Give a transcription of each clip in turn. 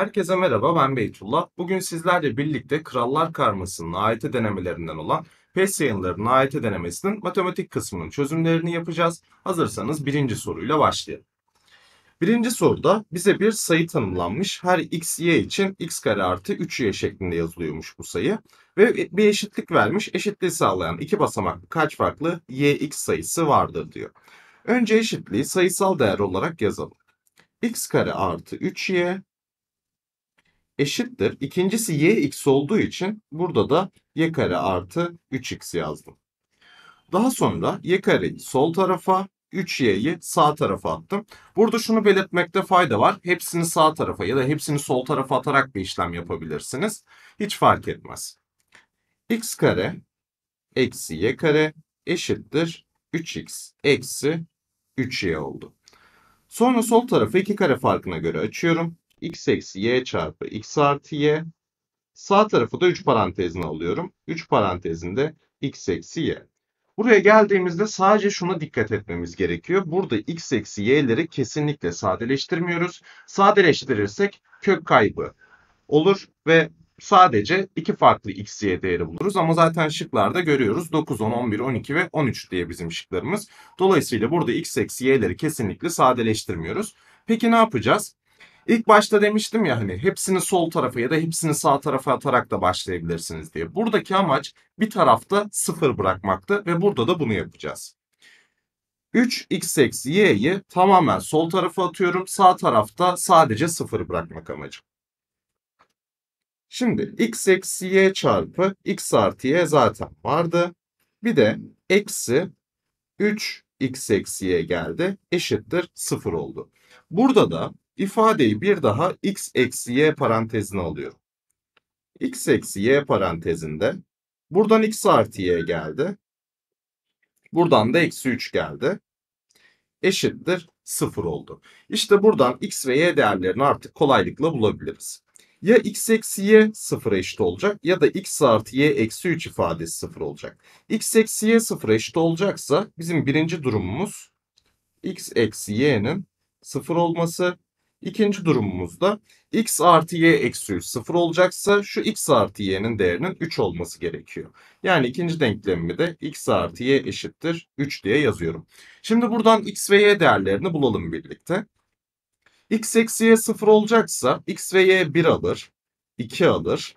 Herkese merhaba ben Beytullah. Bugün sizlerle birlikte Krallar Karması'nın AYT denemelerinden olan PES yayınlarının AYT denemesinin matematik kısmının çözümlerini yapacağız. Hazırsanız birinci soruyla başlayalım. Birinci soruda bize bir sayı tanımlanmış. Her x, y için x kare artı 3y şeklinde yazılıyormuş bu sayı. Ve bir eşitlik vermiş. Eşitliği sağlayan iki basamaklı kaç farklı y, x sayısı vardır diyor. Önce eşitliği sayısal değer olarak yazalım. x kare artı 3y eşittir. İkincisi y x olduğu için burada da y kare artı 3x yazdım. Daha sonra y kareyi sol tarafa, 3y'yi sağ tarafa attım. Burada şunu belirtmekte fayda var. Hepsini sağ tarafa ya da hepsini sol tarafa atarak bir işlem yapabilirsiniz. Hiç fark etmez. x kare eksi y kare eşittir 3x eksi 3y oldu. Sonra sol tarafı 2 kare farkına göre açıyorum x eksi y çarpı x artı y. Sağ tarafı da 3 parantezine alıyorum. 3 parantezinde x eksi y. Buraya geldiğimizde sadece şuna dikkat etmemiz gerekiyor. Burada x eksi y'leri kesinlikle sadeleştirmiyoruz. Sadeleştirirsek kök kaybı olur ve sadece iki farklı x, y değeri buluruz. Ama zaten şıklarda görüyoruz 9, 10, 11, 12 ve 13 diye bizim şıklarımız. Dolayısıyla burada x eksi y'leri kesinlikle sadeleştirmiyoruz. Peki ne yapacağız? İlk başta demiştim ya hani hepsini sol tarafa ya da hepsini sağ tarafa atarak da başlayabilirsiniz diye. Buradaki amaç bir tarafta sıfır bırakmaktı ve burada da bunu yapacağız. 3x eksi y'yi tamamen sol tarafa atıyorum. Sağ tarafta sadece sıfır bırakmak amacım. Şimdi x eksi y çarpı x artı y zaten vardı. Bir de eksi 3 x eksiye geldi eşittir sıfır oldu. Burada da İfadeyi bir daha x eksi y parantezine alıyorum. x eksi y parantezinde buradan x artı y geldi. Buradan da eksi 3 geldi. Eşittir 0 oldu. İşte buradan x ve y değerlerini artık kolaylıkla bulabiliriz. Ya x eksi y sıfıra eşit olacak ya da x artı y eksi 3 ifadesi sıfır olacak. x eksi y sıfıra eşit olacaksa bizim birinci durumumuz x eksi y'nin sıfır olması. İkinci durumumuzda x artı y eksi 3 0 olacaksa şu x artı y'nin değerinin 3 olması gerekiyor. Yani ikinci denklemimi de x artı y eşittir 3 diye yazıyorum. Şimdi buradan x ve y değerlerini bulalım birlikte. x eksi y 0 olacaksa x ve y 1 alır, 2 alır,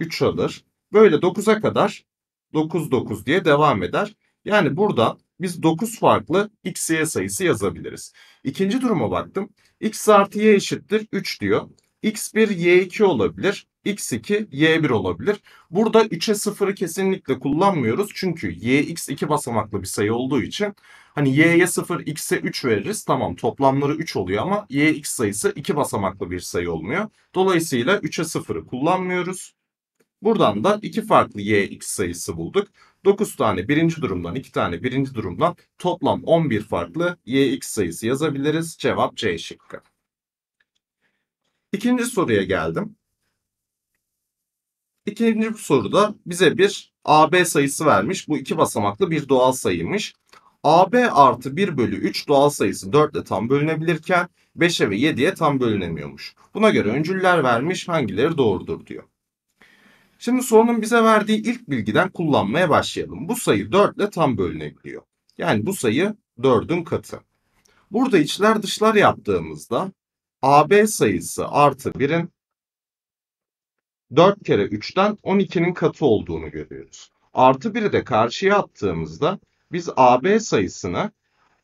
3 alır. Böyle 9'a kadar 9 9 diye devam eder. Yani buradan biz 9 farklı x, y sayısı yazabiliriz. İkinci duruma baktım. x artı y eşittir 3 diyor. x1, y2 olabilir. x2, y1 olabilir. Burada 3'e 0'ı kesinlikle kullanmıyoruz. Çünkü y, x 2 basamaklı bir sayı olduğu için hani y'ye 0, x'e 3 veririz. Tamam toplamları 3 oluyor ama y, x sayısı 2 basamaklı bir sayı olmuyor. Dolayısıyla 3'e 0'ı kullanmıyoruz. Buradan da iki farklı y, x sayısı bulduk. 9 tane birinci durumdan 2 tane birinci durumdan toplam 11 farklı yx sayısı yazabiliriz. Cevap C şıkkı. İkinci soruya geldim. İkinci soruda bize bir AB sayısı vermiş. Bu iki basamaklı bir doğal sayıymış. AB artı 1 bölü 3 doğal sayısı 4 ile tam bölünebilirken 5'e ve 7'ye tam bölünemiyormuş. Buna göre öncüller vermiş hangileri doğrudur diyor. Şimdi sorunun bize verdiği ilk bilgiden kullanmaya başlayalım. Bu sayı 4 ile tam bölünebiliyor. Yani bu sayı 4'ün katı. Burada içler dışlar yaptığımızda AB sayısı artı 1'in 4 kere 3'ten 12'nin katı olduğunu görüyoruz. Artı 1'i de karşıya attığımızda biz AB sayısını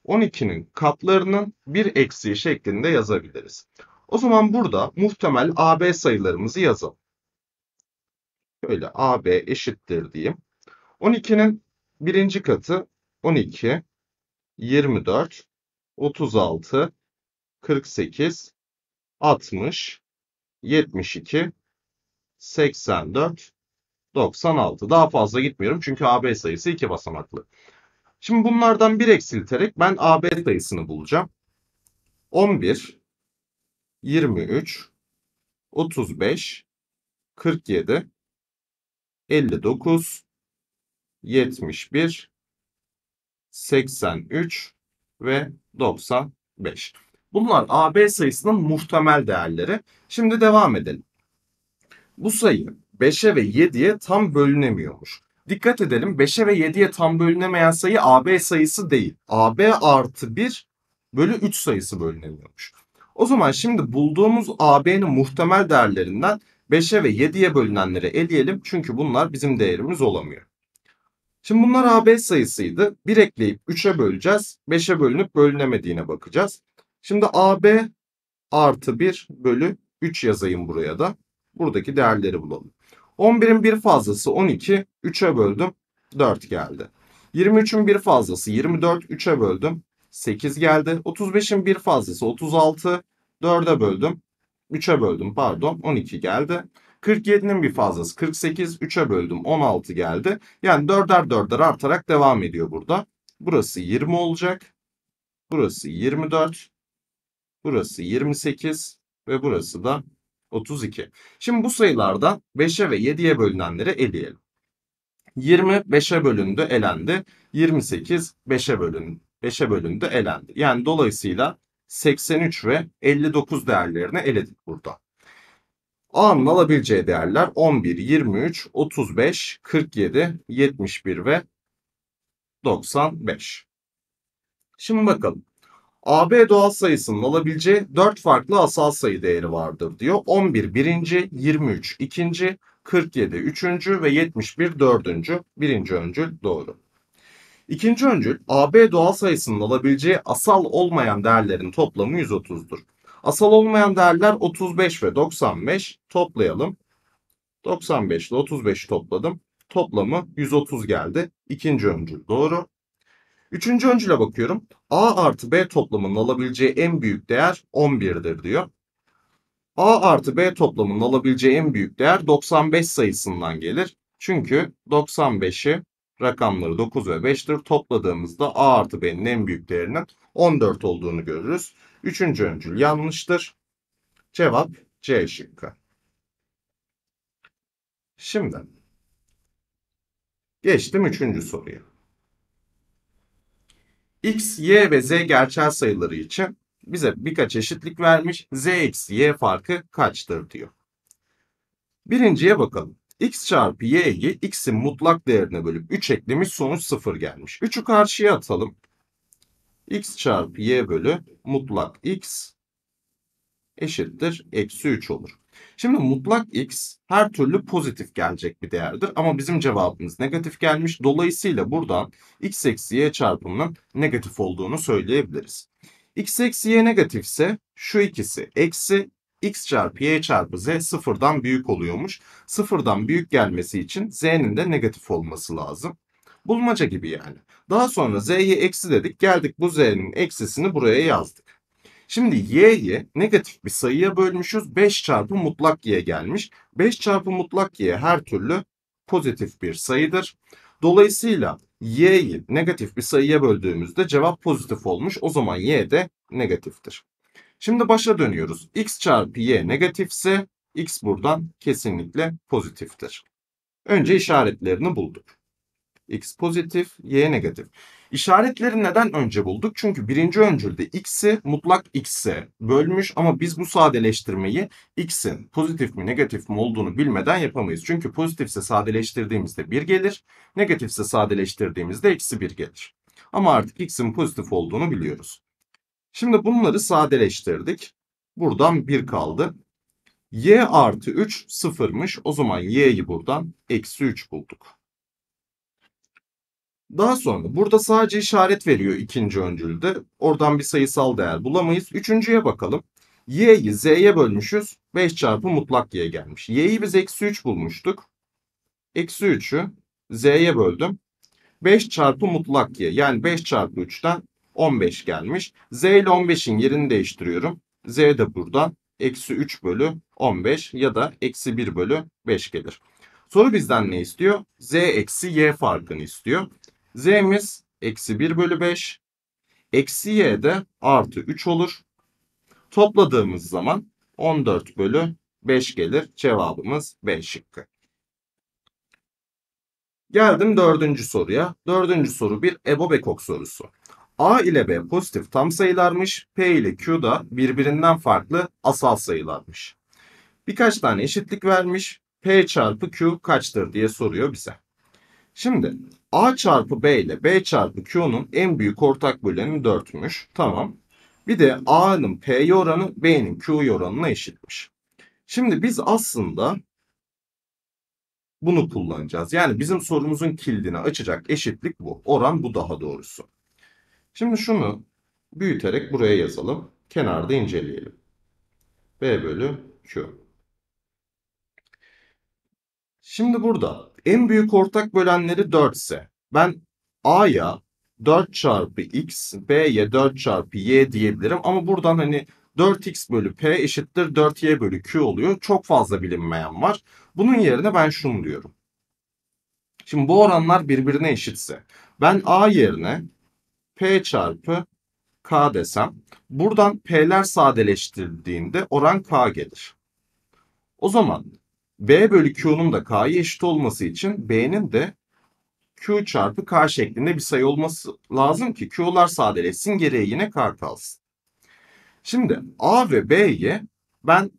12'nin katlarının bir eksiği şeklinde yazabiliriz. O zaman burada muhtemel AB sayılarımızı yazalım şöyle AB eşittir diyeyim. 12'nin birinci katı 12, 24, 36, 48, 60, 72, 84, 96. Daha fazla gitmiyorum çünkü AB sayısı 2 basamaklı. Şimdi bunlardan bir eksilterek ben AB sayısını bulacağım. 11, 23, 35, 47, 59, 71, 83 ve 95. Bunlar AB sayısının muhtemel değerleri. Şimdi devam edelim. Bu sayı 5'e ve 7'ye tam bölünemiyormuş. Dikkat edelim 5'e ve 7'ye tam bölünemeyen sayı AB sayısı değil. AB artı 1 bölü 3 sayısı bölünemiyormuş. O zaman şimdi bulduğumuz AB'nin muhtemel değerlerinden 5'e ve 7'ye bölünenleri eleyelim çünkü bunlar bizim değerimiz olamıyor. Şimdi bunlar AB sayısıydı. 1 ekleyip 3'e böleceğiz. 5'e bölünüp bölünemediğine bakacağız. Şimdi AB artı 1 bölü 3 yazayım buraya da. Buradaki değerleri bulalım. 11'in bir fazlası 12. 3'e böldüm. 4 geldi. 23'ün bir fazlası 24. 3'e böldüm. 8 geldi. 35'in bir fazlası 36. 4'e böldüm. 3'e böldüm pardon 12 geldi. 47'nin bir fazlası 48 3'e böldüm 16 geldi. Yani 4'er 4'er artarak devam ediyor burada. Burası 20 olacak. Burası 24. Burası 28 ve burası da 32. Şimdi bu sayılardan 5'e ve 7'ye bölünenleri eleyelim. 20 5'e bölündü elendi. 28 5'e bölündü. 5'e bölündü elendi. Yani dolayısıyla 83 ve 59 değerlerini eledik burada. A'nın alabileceği değerler 11, 23, 35, 47, 71 ve 95. Şimdi bakalım. AB doğal sayısının alabileceği 4 farklı asal sayı değeri vardır diyor. 11 birinci, 23 ikinci, 47 üçüncü ve 71 dördüncü birinci öncül doğru. İkinci öncül AB doğal sayısının alabileceği asal olmayan değerlerin toplamı 130'dur. Asal olmayan değerler 35 ve 95 toplayalım. 95 ile 35'i topladım. Toplamı 130 geldi. İkinci öncül doğru. Üçüncü öncüle bakıyorum. A artı B toplamının alabileceği en büyük değer 11'dir diyor. A artı B toplamının alabileceği en büyük değer 95 sayısından gelir. Çünkü 95'i rakamları 9 ve 5'tir. Topladığımızda A artı B'nin en büyüklerinin 14 olduğunu görürüz. Üçüncü öncül yanlıştır. Cevap C şıkkı. Şimdi geçtim üçüncü soruya. X, Y ve Z gerçel sayıları için bize birkaç eşitlik vermiş. Z x, Y farkı kaçtır diyor. Birinciye bakalım x çarpı y'yi x'in mutlak değerine bölüp 3 eklemiş sonuç 0 gelmiş. 3'ü karşıya atalım. x çarpı y bölü mutlak x eşittir eksi 3 olur. Şimdi mutlak x her türlü pozitif gelecek bir değerdir ama bizim cevabımız negatif gelmiş. Dolayısıyla buradan x eksi y çarpımının negatif olduğunu söyleyebiliriz. x eksi y negatifse şu ikisi eksi x çarpı y çarpı z sıfırdan büyük oluyormuş. Sıfırdan büyük gelmesi için z'nin de negatif olması lazım. Bulmaca gibi yani. Daha sonra z'yi eksi dedik. Geldik bu z'nin eksisini buraya yazdık. Şimdi y'yi negatif bir sayıya bölmüşüz. 5 çarpı mutlak y gelmiş. 5 çarpı mutlak y her türlü pozitif bir sayıdır. Dolayısıyla y'yi negatif bir sayıya böldüğümüzde cevap pozitif olmuş. O zaman y de negatiftir. Şimdi başa dönüyoruz. X çarpı Y negatifse X buradan kesinlikle pozitiftir. Önce işaretlerini bulduk. X pozitif, Y negatif. İşaretleri neden önce bulduk? Çünkü birinci öncülde X'i mutlak X'e bölmüş ama biz bu sadeleştirmeyi X'in pozitif mi negatif mi olduğunu bilmeden yapamayız. Çünkü pozitifse sadeleştirdiğimizde 1 gelir, negatifse sadeleştirdiğimizde eksi 1 gelir. Ama artık X'in pozitif olduğunu biliyoruz. Şimdi bunları sadeleştirdik. Buradan 1 kaldı. Y artı 3 sıfırmış. O zaman y'yi buradan eksi 3 bulduk. Daha sonra burada sadece işaret veriyor ikinci öncülde. Oradan bir sayısal değer bulamayız. Üçüncüye bakalım. Y'yi z'ye bölmüşüz. 5 çarpı mutlak y gelmiş. Y'yi biz eksi 3 bulmuştuk. Eksi 3'ü z'ye böldüm. 5 çarpı mutlak y yani 5 çarpı 3'ten 15 gelmiş. Z ile 15'in yerini değiştiriyorum. Z de buradan eksi 3 bölü 15 ya da eksi 1 bölü 5 gelir. Soru bizden ne istiyor? Z eksi Y farkını istiyor. Z'miz eksi 1 bölü 5. Eksi Y de artı 3 olur. Topladığımız zaman 14 bölü 5 gelir. Cevabımız B şıkkı. Geldim dördüncü soruya. Dördüncü soru bir Ebobekok sorusu. A ile B pozitif tam sayılarmış. P ile Q da birbirinden farklı asal sayılarmış. Birkaç tane eşitlik vermiş. P çarpı Q kaçtır diye soruyor bize. Şimdi A çarpı B ile B çarpı Q'nun en büyük ortak böleni 4'müş. Tamam. Bir de A'nın p oranı B'nin q oranına eşitmiş. Şimdi biz aslında bunu kullanacağız. Yani bizim sorumuzun kilidini açacak eşitlik bu. Oran bu daha doğrusu. Şimdi şunu büyüterek buraya yazalım. Kenarda inceleyelim. B bölü Q. Şimdi burada en büyük ortak bölenleri 4 ise ben A'ya 4 çarpı X, B'ye 4 çarpı Y diyebilirim. Ama buradan hani 4x bölü p eşittir 4y bölü q oluyor. Çok fazla bilinmeyen var. Bunun yerine ben şunu diyorum. Şimdi bu oranlar birbirine eşitse ben a yerine P çarpı K desem buradan P'ler sadeleştirildiğinde oran K gelir. O zaman B bölü Q'nun da K'ya eşit olması için B'nin de Q çarpı K şeklinde bir sayı olması lazım ki Q'lar sadeleşsin geriye yine K kalsın. Şimdi A ve B'yi ben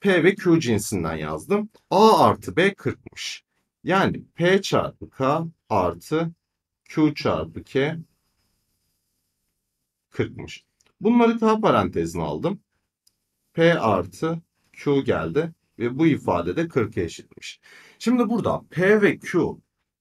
P ve Q cinsinden yazdım. A artı B 40'mış. Yani P çarpı K artı Q çarpı K 40'mış. Bunları K parantezine aldım. P artı Q geldi ve bu ifade de 40'a eşitmiş. Şimdi burada P ve Q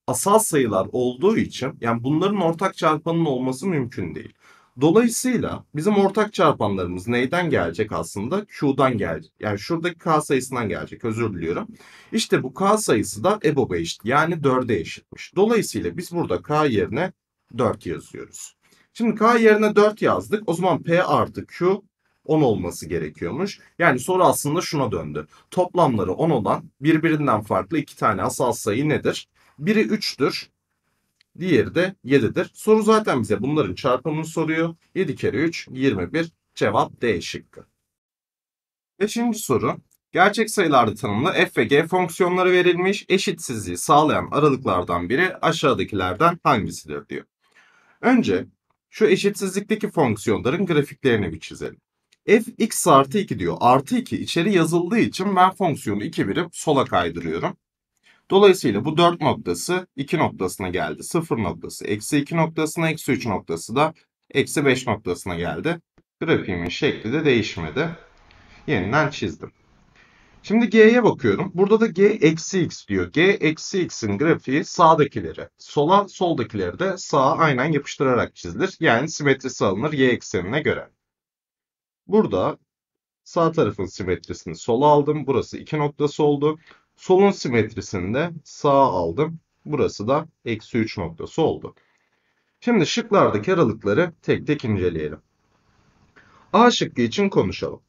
asal sayılar olduğu için yani bunların ortak çarpanın olması mümkün değil. Dolayısıyla bizim ortak çarpanlarımız neyden gelecek aslında? Q'dan gelecek. Yani şuradaki K sayısından gelecek. Özür diliyorum. İşte bu K sayısı da EBOB'a eşit. Yani 4'e eşitmiş. Dolayısıyla biz burada K yerine 4 yazıyoruz. Şimdi K yerine 4 yazdık. O zaman P artı Q 10 olması gerekiyormuş. Yani soru aslında şuna döndü. Toplamları 10 olan birbirinden farklı iki tane asal sayı nedir? Biri 3'tür. Diğeri de 7'dir. Soru zaten bize bunların çarpımını soruyor. 7 kere 3 21. Cevap D şıkkı. Beşinci soru. Gerçek sayılarda tanımlı f ve g fonksiyonları verilmiş eşitsizliği sağlayan aralıklardan biri aşağıdakilerden hangisidir diyor. Önce şu eşitsizlikteki fonksiyonların grafiklerini bir çizelim. f x artı 2 diyor. Artı 2 içeri yazıldığı için ben fonksiyonu 2 birim sola kaydırıyorum. Dolayısıyla bu 4 noktası 2 noktasına geldi. 0 noktası eksi 2 noktasına eksi 3 noktası da eksi 5 noktasına geldi. Grafiğimin şekli de değişmedi. Yeniden çizdim. Şimdi G'ye bakıyorum. Burada da G eksi X diyor. G eksi X'in grafiği sağdakileri. Sola soldakileri de sağa aynen yapıştırarak çizilir. Yani simetrisi alınır Y eksenine göre. Burada sağ tarafın simetrisini sola aldım. Burası 2 noktası oldu. Solun simetrisini de sağa aldım. Burası da eksi 3 noktası oldu. Şimdi şıklardaki aralıkları tek tek inceleyelim. A şıkkı için konuşalım.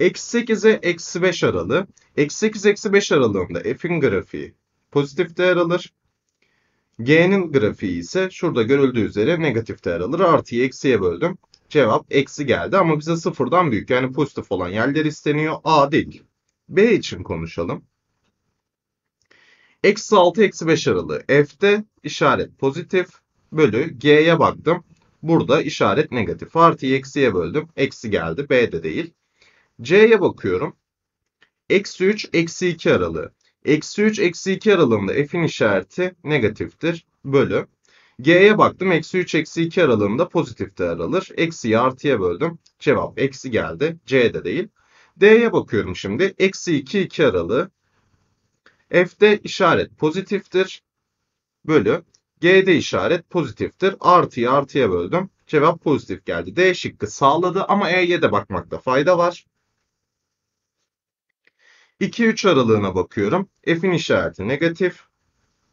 Eksi 8'e eksi 5 aralığı. Eksi 8 eksi 5 aralığında f'in grafiği pozitif değer alır. G'nin grafiği ise şurada görüldüğü üzere negatif değer alır. Artıyı eksiye böldüm. Cevap eksi geldi ama bize sıfırdan büyük yani pozitif olan yerler isteniyor. A değil. B için konuşalım. Eksi 6 eksi 5 aralığı. F'de işaret pozitif bölü G'ye baktım. Burada işaret negatif. Artıyı eksiye böldüm. Eksi geldi. B de değil. C'ye bakıyorum. Eksi 3, eksi 2 aralığı. Eksi 3, eksi 2 aralığında f'in işareti negatiftir. Bölü. G'ye baktım. Eksi 3, eksi 2 aralığında pozitif değer alır. Eksiyi artıya böldüm. Cevap eksi geldi. C'de değil. D'ye bakıyorum şimdi. Eksi 2, 2 aralığı. F'de işaret pozitiftir. Bölü. G'de işaret pozitiftir. Artıyı artıya böldüm. Cevap pozitif geldi. D şıkkı sağladı ama E'ye de bakmakta fayda var. 2-3 aralığına bakıyorum. F'in işareti negatif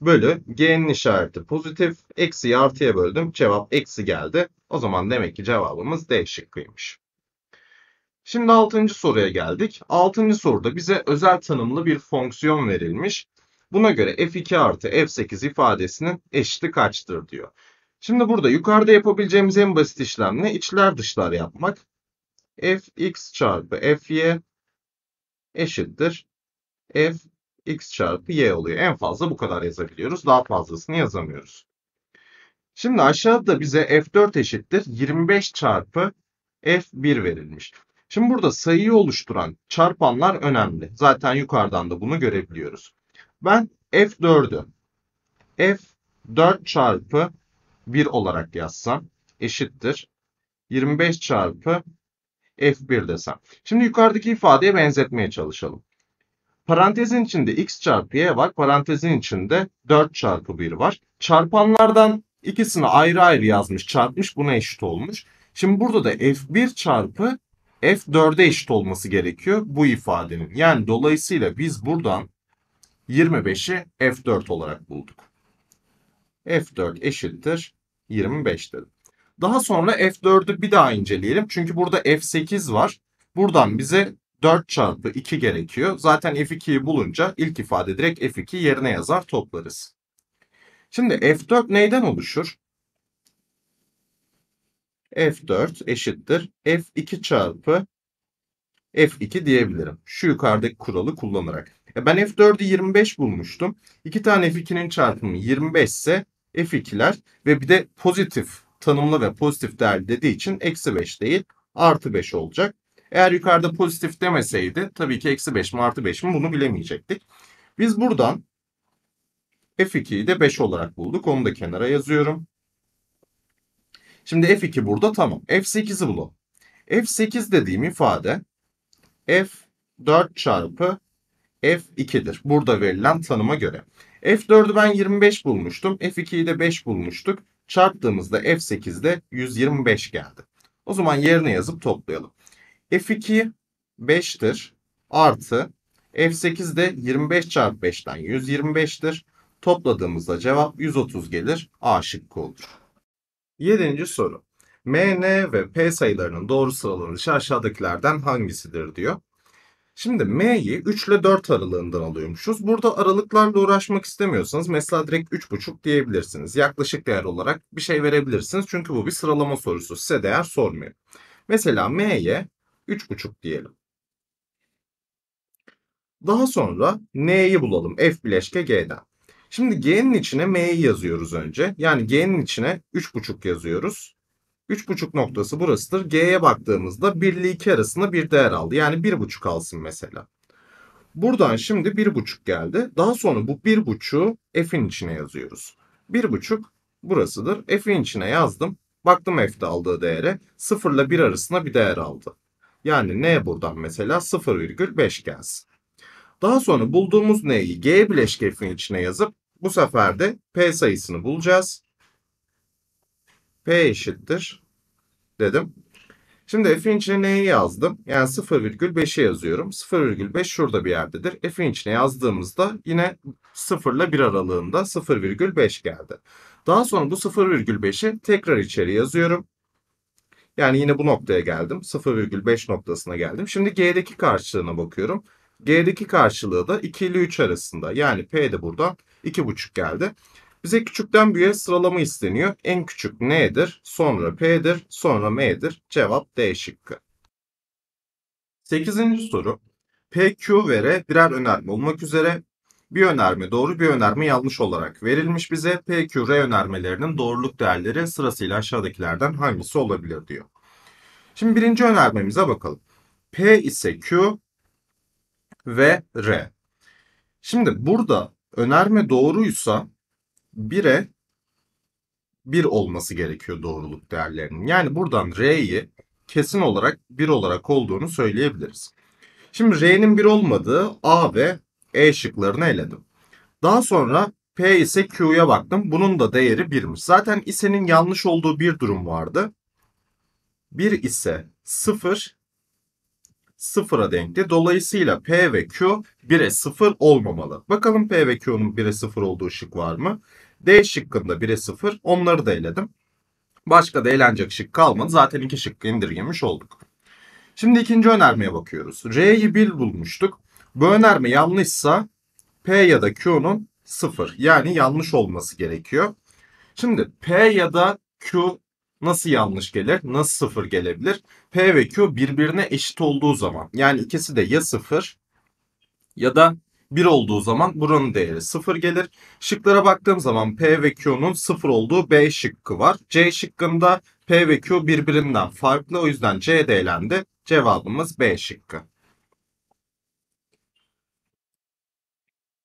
bölü G'nin işareti pozitif. eksi artıya böldüm. Cevap eksi geldi. O zaman demek ki cevabımız D şıkkıymış. Şimdi 6. soruya geldik. 6. soruda bize özel tanımlı bir fonksiyon verilmiş. Buna göre f2 artı f8 ifadesinin eşiti kaçtır diyor. Şimdi burada yukarıda yapabileceğimiz en basit işlem ne? İçler dışlar yapmak. fx çarpı fy eşittir f x çarpı y oluyor. En fazla bu kadar yazabiliyoruz. Daha fazlasını yazamıyoruz. Şimdi aşağıda bize f4 eşittir 25 çarpı f1 verilmiş. Şimdi burada sayıyı oluşturan çarpanlar önemli. Zaten yukarıdan da bunu görebiliyoruz. Ben f4'ü f4 çarpı 1 olarak yazsam eşittir. 25 çarpı F1 desem. Şimdi yukarıdaki ifadeye benzetmeye çalışalım. Parantezin içinde x çarpı y var. Parantezin içinde 4 çarpı 1 var. Çarpanlardan ikisini ayrı ayrı yazmış, çarpmış. Buna eşit olmuş. Şimdi burada da f1 çarpı f4'e eşit olması gerekiyor bu ifadenin. Yani dolayısıyla biz buradan 25'i f4 olarak bulduk. f4 eşittir 25 dedim. Daha sonra F4'ü bir daha inceleyelim. Çünkü burada F8 var. Buradan bize 4 çarpı 2 gerekiyor. Zaten F2'yi bulunca ilk ifade direkt F2 yerine yazar toplarız. Şimdi F4 neyden oluşur? F4 eşittir. F2 çarpı F2 diyebilirim. Şu yukarıdaki kuralı kullanarak. Ben F4'ü 25 bulmuştum. İki tane F2'nin çarpımı 25 ise F2'ler ve bir de pozitif tanımlı ve pozitif değer dediği için eksi 5 değil artı 5 olacak. Eğer yukarıda pozitif demeseydi tabii ki eksi 5 mi artı 5 mi bunu bilemeyecektik. Biz buradan F2'yi de 5 olarak bulduk. Onu da kenara yazıyorum. Şimdi F2 burada tamam. F8'i bulalım. F8 dediğim ifade F4 çarpı F2'dir. Burada verilen tanıma göre. F4'ü ben 25 bulmuştum. F2'yi de 5 bulmuştuk çarptığımızda F8'de 125 geldi. O zaman yerine yazıp toplayalım. F2 5'tir artı F8 de 25 çarpı 5'ten 125'tir. Topladığımızda cevap 130 gelir. A şıkkı olur. 7. soru. M, N ve P sayılarının doğru sıralanışı aşağıdakilerden hangisidir diyor. Şimdi M'yi 3 ile 4 aralığından alıyormuşuz. Burada aralıklarla uğraşmak istemiyorsanız mesela direkt 3,5 diyebilirsiniz. Yaklaşık değer olarak bir şey verebilirsiniz. Çünkü bu bir sıralama sorusu. Size değer sormuyor. Mesela M'ye 3,5 diyelim. Daha sonra N'yi bulalım. F bileşke G'den. Şimdi G'nin içine M'yi yazıyoruz önce. Yani G'nin içine 3,5 yazıyoruz. 3.5 noktası burasıdır. G'ye baktığımızda 1 ile 2 arasında bir değer aldı. Yani 1.5 alsın mesela. Buradan şimdi 1.5 geldi. Daha sonra bu 1.5'u f'in içine yazıyoruz. 1.5 burasıdır. F'in içine yazdım. Baktım f'de aldığı değere 0 ile 1 arasında bir değer aldı. Yani n buradan mesela 0,5 gelsin. Daha sonra bulduğumuz n'yi g bileşke bileşkefin içine yazıp bu sefer de p sayısını bulacağız. P eşittir dedim. Şimdi f'in içine neyi yazdım? Yani 0,5'i yazıyorum. 0,5 şurada bir yerdedir. F'in içine yazdığımızda yine 0 ile 1 aralığında 0,5 geldi. Daha sonra bu 0,5'i tekrar içeri yazıyorum. Yani yine bu noktaya geldim. 0,5 noktasına geldim. Şimdi G'deki karşılığına bakıyorum. G'deki karşılığı da 2 ile 3 arasında. Yani P de buradan 2,5 geldi. Bize küçükten büyüğe sıralama isteniyor. En küçük N'dir, sonra P'dir, sonra M'dir. Cevap D şıkkı. 8. soru. P, Q ve R birer önerme olmak üzere bir önerme doğru bir önerme yanlış olarak verilmiş bize. P, Q, R önermelerinin doğruluk değerleri sırasıyla aşağıdakilerden hangisi olabilir diyor. Şimdi birinci önermemize bakalım. P ise Q ve R. Şimdi burada önerme doğruysa 1'e 1 olması gerekiyor doğruluk değerlerinin. Yani buradan R'yi kesin olarak 1 olarak olduğunu söyleyebiliriz. Şimdi R'nin 1 olmadığı A ve E şıklarını eledim. Daha sonra P ise Q'ya baktım. Bunun da değeri 1'miş. Zaten isenin yanlış olduğu bir durum vardı. 1 ise 0 sıfıra denkti. Dolayısıyla P ve Q 1'e 0 olmamalı. Bakalım P ve Q'nun 1'e 0 olduğu şık var mı? D şıkkında 1'e 0 onları da eledim. Başka da elenecek şık kalmadı. Zaten iki şıkkı indirgemiş olduk. Şimdi ikinci önermeye bakıyoruz. R'yi 1 bulmuştuk. Bu önerme yanlışsa P ya da Q'nun 0 yani yanlış olması gerekiyor. Şimdi P ya da Q nasıl yanlış gelir? Nasıl 0 gelebilir? P ve Q birbirine eşit olduğu zaman yani ikisi de ya 0 ya da 1 olduğu zaman buranın değeri 0 gelir. Şıklara baktığım zaman P ve Q'nun 0 olduğu B şıkkı var. C şıkkında P ve Q birbirinden farklı o yüzden C de elendi. Cevabımız B şıkkı.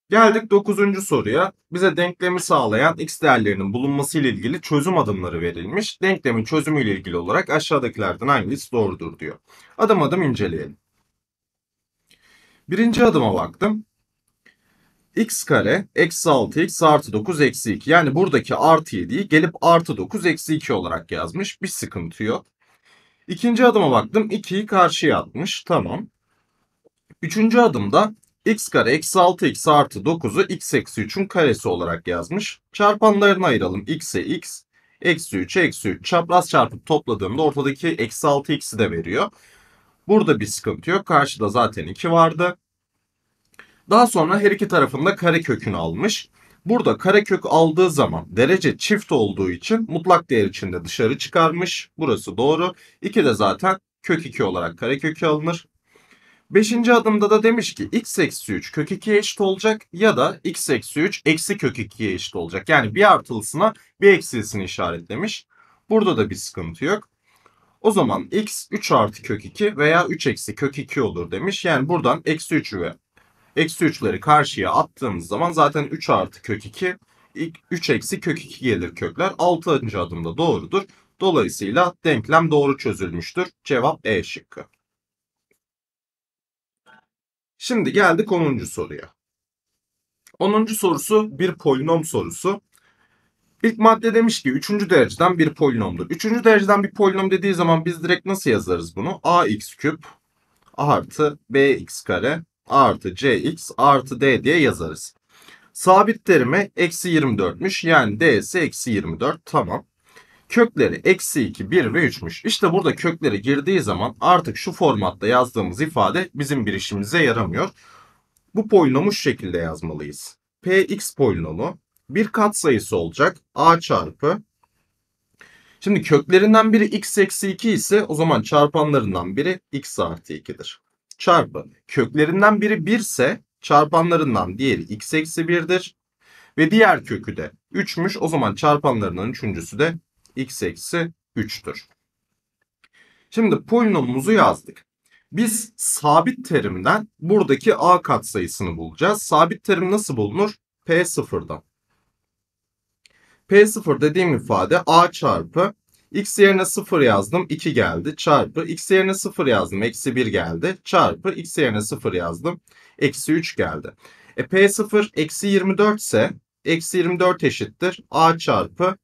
Geldik 9. soruya. Bize denklemi sağlayan x değerlerinin bulunması ile ilgili çözüm adımları verilmiş. Denklemin çözümü ile ilgili olarak aşağıdakilerden hangisi doğrudur diyor. Adım adım inceleyelim. Birinci adıma baktım x kare eksi 6x artı 9 eksi 2. Yani buradaki artı 7'yi gelip artı 9 eksi 2 olarak yazmış. Bir sıkıntı yok. İkinci adıma baktım. 2'yi karşıya atmış. Tamam. Üçüncü adımda x kare eksi 6x artı 9'u x eksi 3'ün karesi olarak yazmış. Çarpanlarını ayıralım. x'e x, eksi 3 eksi 3 çapraz çarpıp topladığımda ortadaki eksi 6x'i de veriyor. Burada bir sıkıntı yok. Karşıda zaten 2 vardı. Daha sonra her iki tarafında kare kökünü almış. Burada kare kök aldığı zaman derece çift olduğu için mutlak değer içinde dışarı çıkarmış. Burası doğru. 2 de zaten kök 2 olarak kare kökü alınır. Beşinci adımda da demiş ki x eksi 3 kök 2'ye eşit olacak ya da x eksi 3 eksi kök 2'ye eşit olacak. Yani bir artılısına bir eksilisini işaretlemiş. Burada da bir sıkıntı yok. O zaman x 3 artı kök 2 veya 3 eksi kök 2 olur demiş. Yani buradan eksi 3'ü ve Eksi 3'leri karşıya attığımız zaman zaten 3 artı kök 2 3 eksi kök 2 gelir kökler. 6. adımda doğrudur. Dolayısıyla denklem doğru çözülmüştür. Cevap E şıkkı. Şimdi geldik 10. soruya. 10. sorusu bir polinom sorusu. İlk madde demiş ki 3. dereceden bir polinomdur. 3. dereceden bir polinom dediği zaman biz direkt nasıl yazarız bunu? ax küp artı bx kare artı cx artı d diye yazarız. Sabit terimi eksi 24'müş. Yani d'si eksi 24. Tamam. Kökleri eksi 2, 1 ve 3'müş. İşte burada kökleri girdiği zaman artık şu formatta yazdığımız ifade bizim bir işimize yaramıyor. Bu polinomu şu şekilde yazmalıyız. Px polinomu bir katsayısı olacak. A çarpı Şimdi köklerinden biri x eksi 2 ise o zaman çarpanlarından biri x artı 2'dir çarpı köklerinden biri 1 ise çarpanlarından diğeri x eksi 1'dir. Ve diğer kökü de 3'müş. O zaman çarpanlarının üçüncüsü de x eksi 3'tür. Şimdi polinomumuzu yazdık. Biz sabit terimden buradaki a katsayısını bulacağız. Sabit terim nasıl bulunur? P0'dan. P0 dediğim ifade a çarpı X yerine 0 yazdım 2 geldi çarpı X yerine 0 yazdım eksi 1 geldi çarpı X yerine 0 yazdım eksi 3 geldi. E P0 eksi 24 ise eksi 24 eşittir A çarpı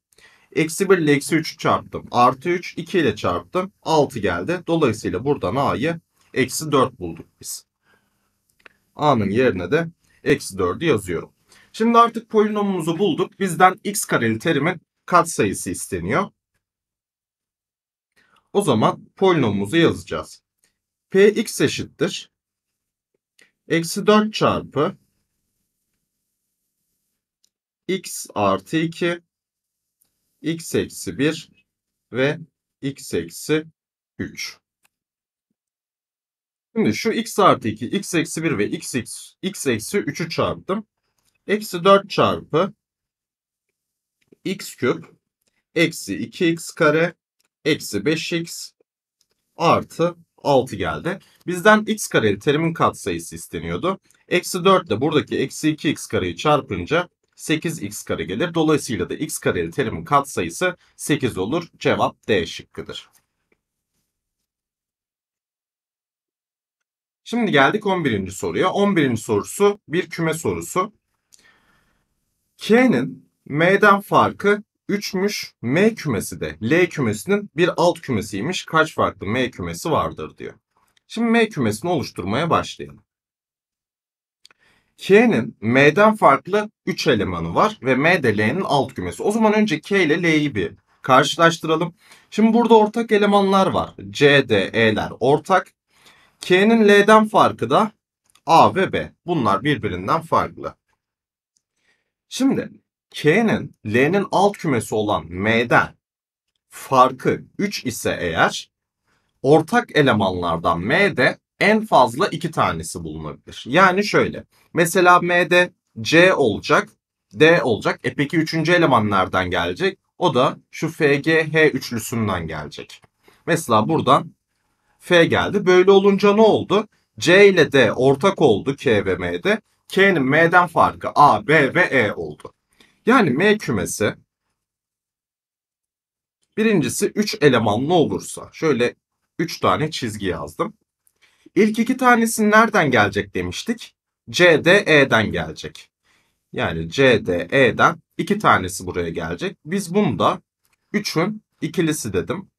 eksi 1 ile eksi 3'ü çarptım artı 3 2 ile çarptım 6 geldi. Dolayısıyla buradan A'yı eksi 4 bulduk biz. A'nın yerine de eksi 4'ü yazıyorum. Şimdi artık polinomumuzu bulduk. Bizden x kareli terimin katsayısı isteniyor. O zaman polinomumuzu yazacağız. Px eşittir. Eksi 4 çarpı x artı 2 x eksi 1 ve x eksi 3. Şimdi şu x artı 2, x eksi 1 ve x, x, x eksi 3'ü çarptım. Eksi 4 çarpı x küp eksi 2x kare eksi 5x artı 6 geldi. Bizden x kareli terimin katsayısı isteniyordu. Eksi 4 ile buradaki eksi 2x kareyi çarpınca 8x kare gelir. Dolayısıyla da x kareli terimin katsayısı 8 olur. Cevap D şıkkıdır. Şimdi geldik 11. soruya. 11. sorusu bir küme sorusu. K'nin M'den farkı 3'müş. M kümesi de L kümesinin bir alt kümesiymiş. Kaç farklı M kümesi vardır diyor. Şimdi M kümesini oluşturmaya başlayalım. K'nin M'den farklı 3 elemanı var ve M de L'nin alt kümesi. O zaman önce K ile L'yi bir karşılaştıralım. Şimdi burada ortak elemanlar var. C, D, E'ler ortak. K'nin L'den farkı da A ve B. Bunlar birbirinden farklı. Şimdi K'nin L'nin alt kümesi olan M'den farkı 3 ise eğer ortak elemanlardan M'de en fazla 2 tanesi bulunabilir. Yani şöyle. Mesela M'de C olacak, D olacak. E peki 3. eleman nereden gelecek? O da şu FGH üçlüsünden gelecek. Mesela buradan F geldi. Böyle olunca ne oldu? C ile D ortak oldu K ve M'de. K'nin M'den farkı A, B ve E oldu. Yani M kümesi birincisi 3 elemanlı olursa şöyle 3 tane çizgi yazdım. İlk iki tanesi nereden gelecek demiştik? CDE'den gelecek. Yani CDE'den iki tanesi buraya gelecek. Biz bunu da 3'ün ikilisi dedim.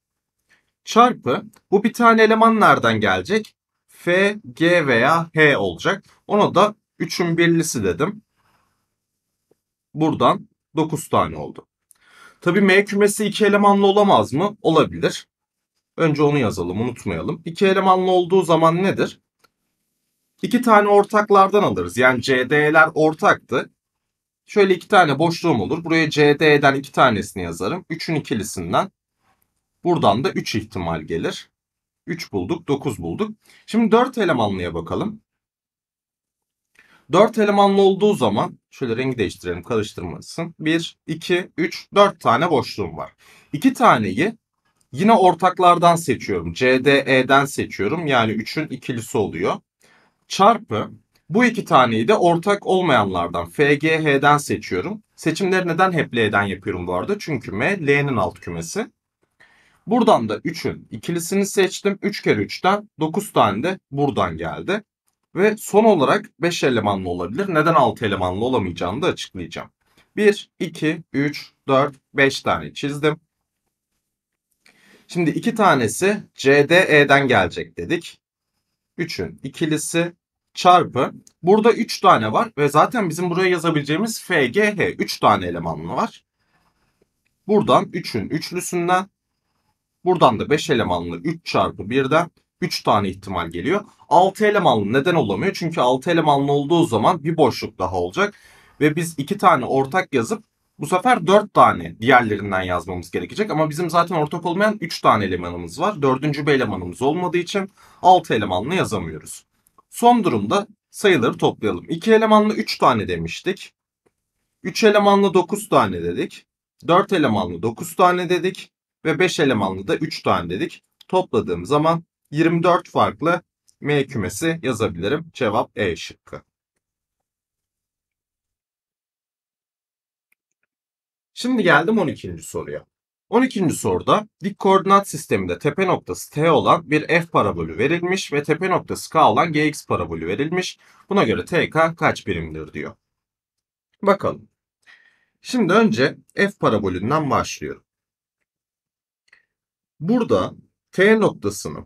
Çarpı bu bir tane eleman nereden gelecek? F, G veya H olacak. Ona da 3'ün birlisi dedim. Buradan 9 tane oldu. Tabii M kümesi 2 elemanlı olamaz mı? Olabilir. Önce onu yazalım unutmayalım. 2 elemanlı olduğu zaman nedir? 2 tane ortaklardan alırız. Yani CD'ler ortaktı. Şöyle 2 tane boşluğum olur. Buraya CD'den 2 tanesini yazarım. 3'ün ikilisinden. Buradan da 3 ihtimal gelir. 3 bulduk 9 bulduk. Şimdi 4 elemanlıya bakalım. 4 elemanlı olduğu zaman şöyle rengi değiştirelim karıştırmasın. 1, 2, 3, 4 tane boşluğum var. 2 taneyi yine ortaklardan seçiyorum. CDE'den seçiyorum. Yani 3'ün ikilisi oluyor. Çarpı bu iki taneyi de ortak olmayanlardan FGH'den seçiyorum. Seçimleri neden hep L'den yapıyorum bu arada? Çünkü M L'nin alt kümesi. Buradan da 3'ün ikilisini seçtim. 3 kere 3'ten 9 tane de buradan geldi. Ve son olarak 5 elemanlı olabilir. Neden 6 elemanlı olamayacağını da açıklayacağım. 1, 2, 3, 4, 5 tane çizdim. Şimdi 2 tanesi CDE'den gelecek dedik. 3'ün ikilisi çarpı. Burada 3 tane var ve zaten bizim buraya yazabileceğimiz FGH 3 tane elemanlı var. Buradan 3'ün üçlüsünden buradan da 5 elemanlı 3 çarpı 1'den 3 tane ihtimal geliyor. 6 elemanlı neden olamıyor? Çünkü 6 elemanlı olduğu zaman bir boşluk daha olacak. Ve biz 2 tane ortak yazıp bu sefer 4 tane diğerlerinden yazmamız gerekecek. Ama bizim zaten ortak olmayan 3 tane elemanımız var. 4. bir elemanımız olmadığı için 6 elemanlı yazamıyoruz. Son durumda sayıları toplayalım. 2 elemanlı 3 tane demiştik. 3 elemanlı 9 tane dedik. 4 elemanlı 9 tane dedik. Ve 5 elemanlı da 3 tane dedik. Topladığım zaman 24 farklı M kümesi yazabilirim. Cevap E şıkkı. Şimdi geldim 12. soruya. 12. soruda dik koordinat sisteminde tepe noktası T olan bir F parabolü verilmiş ve tepe noktası K olan GX parabolü verilmiş. Buna göre TK kaç birimdir diyor. Bakalım. Şimdi önce F parabolünden başlıyorum. Burada T noktasını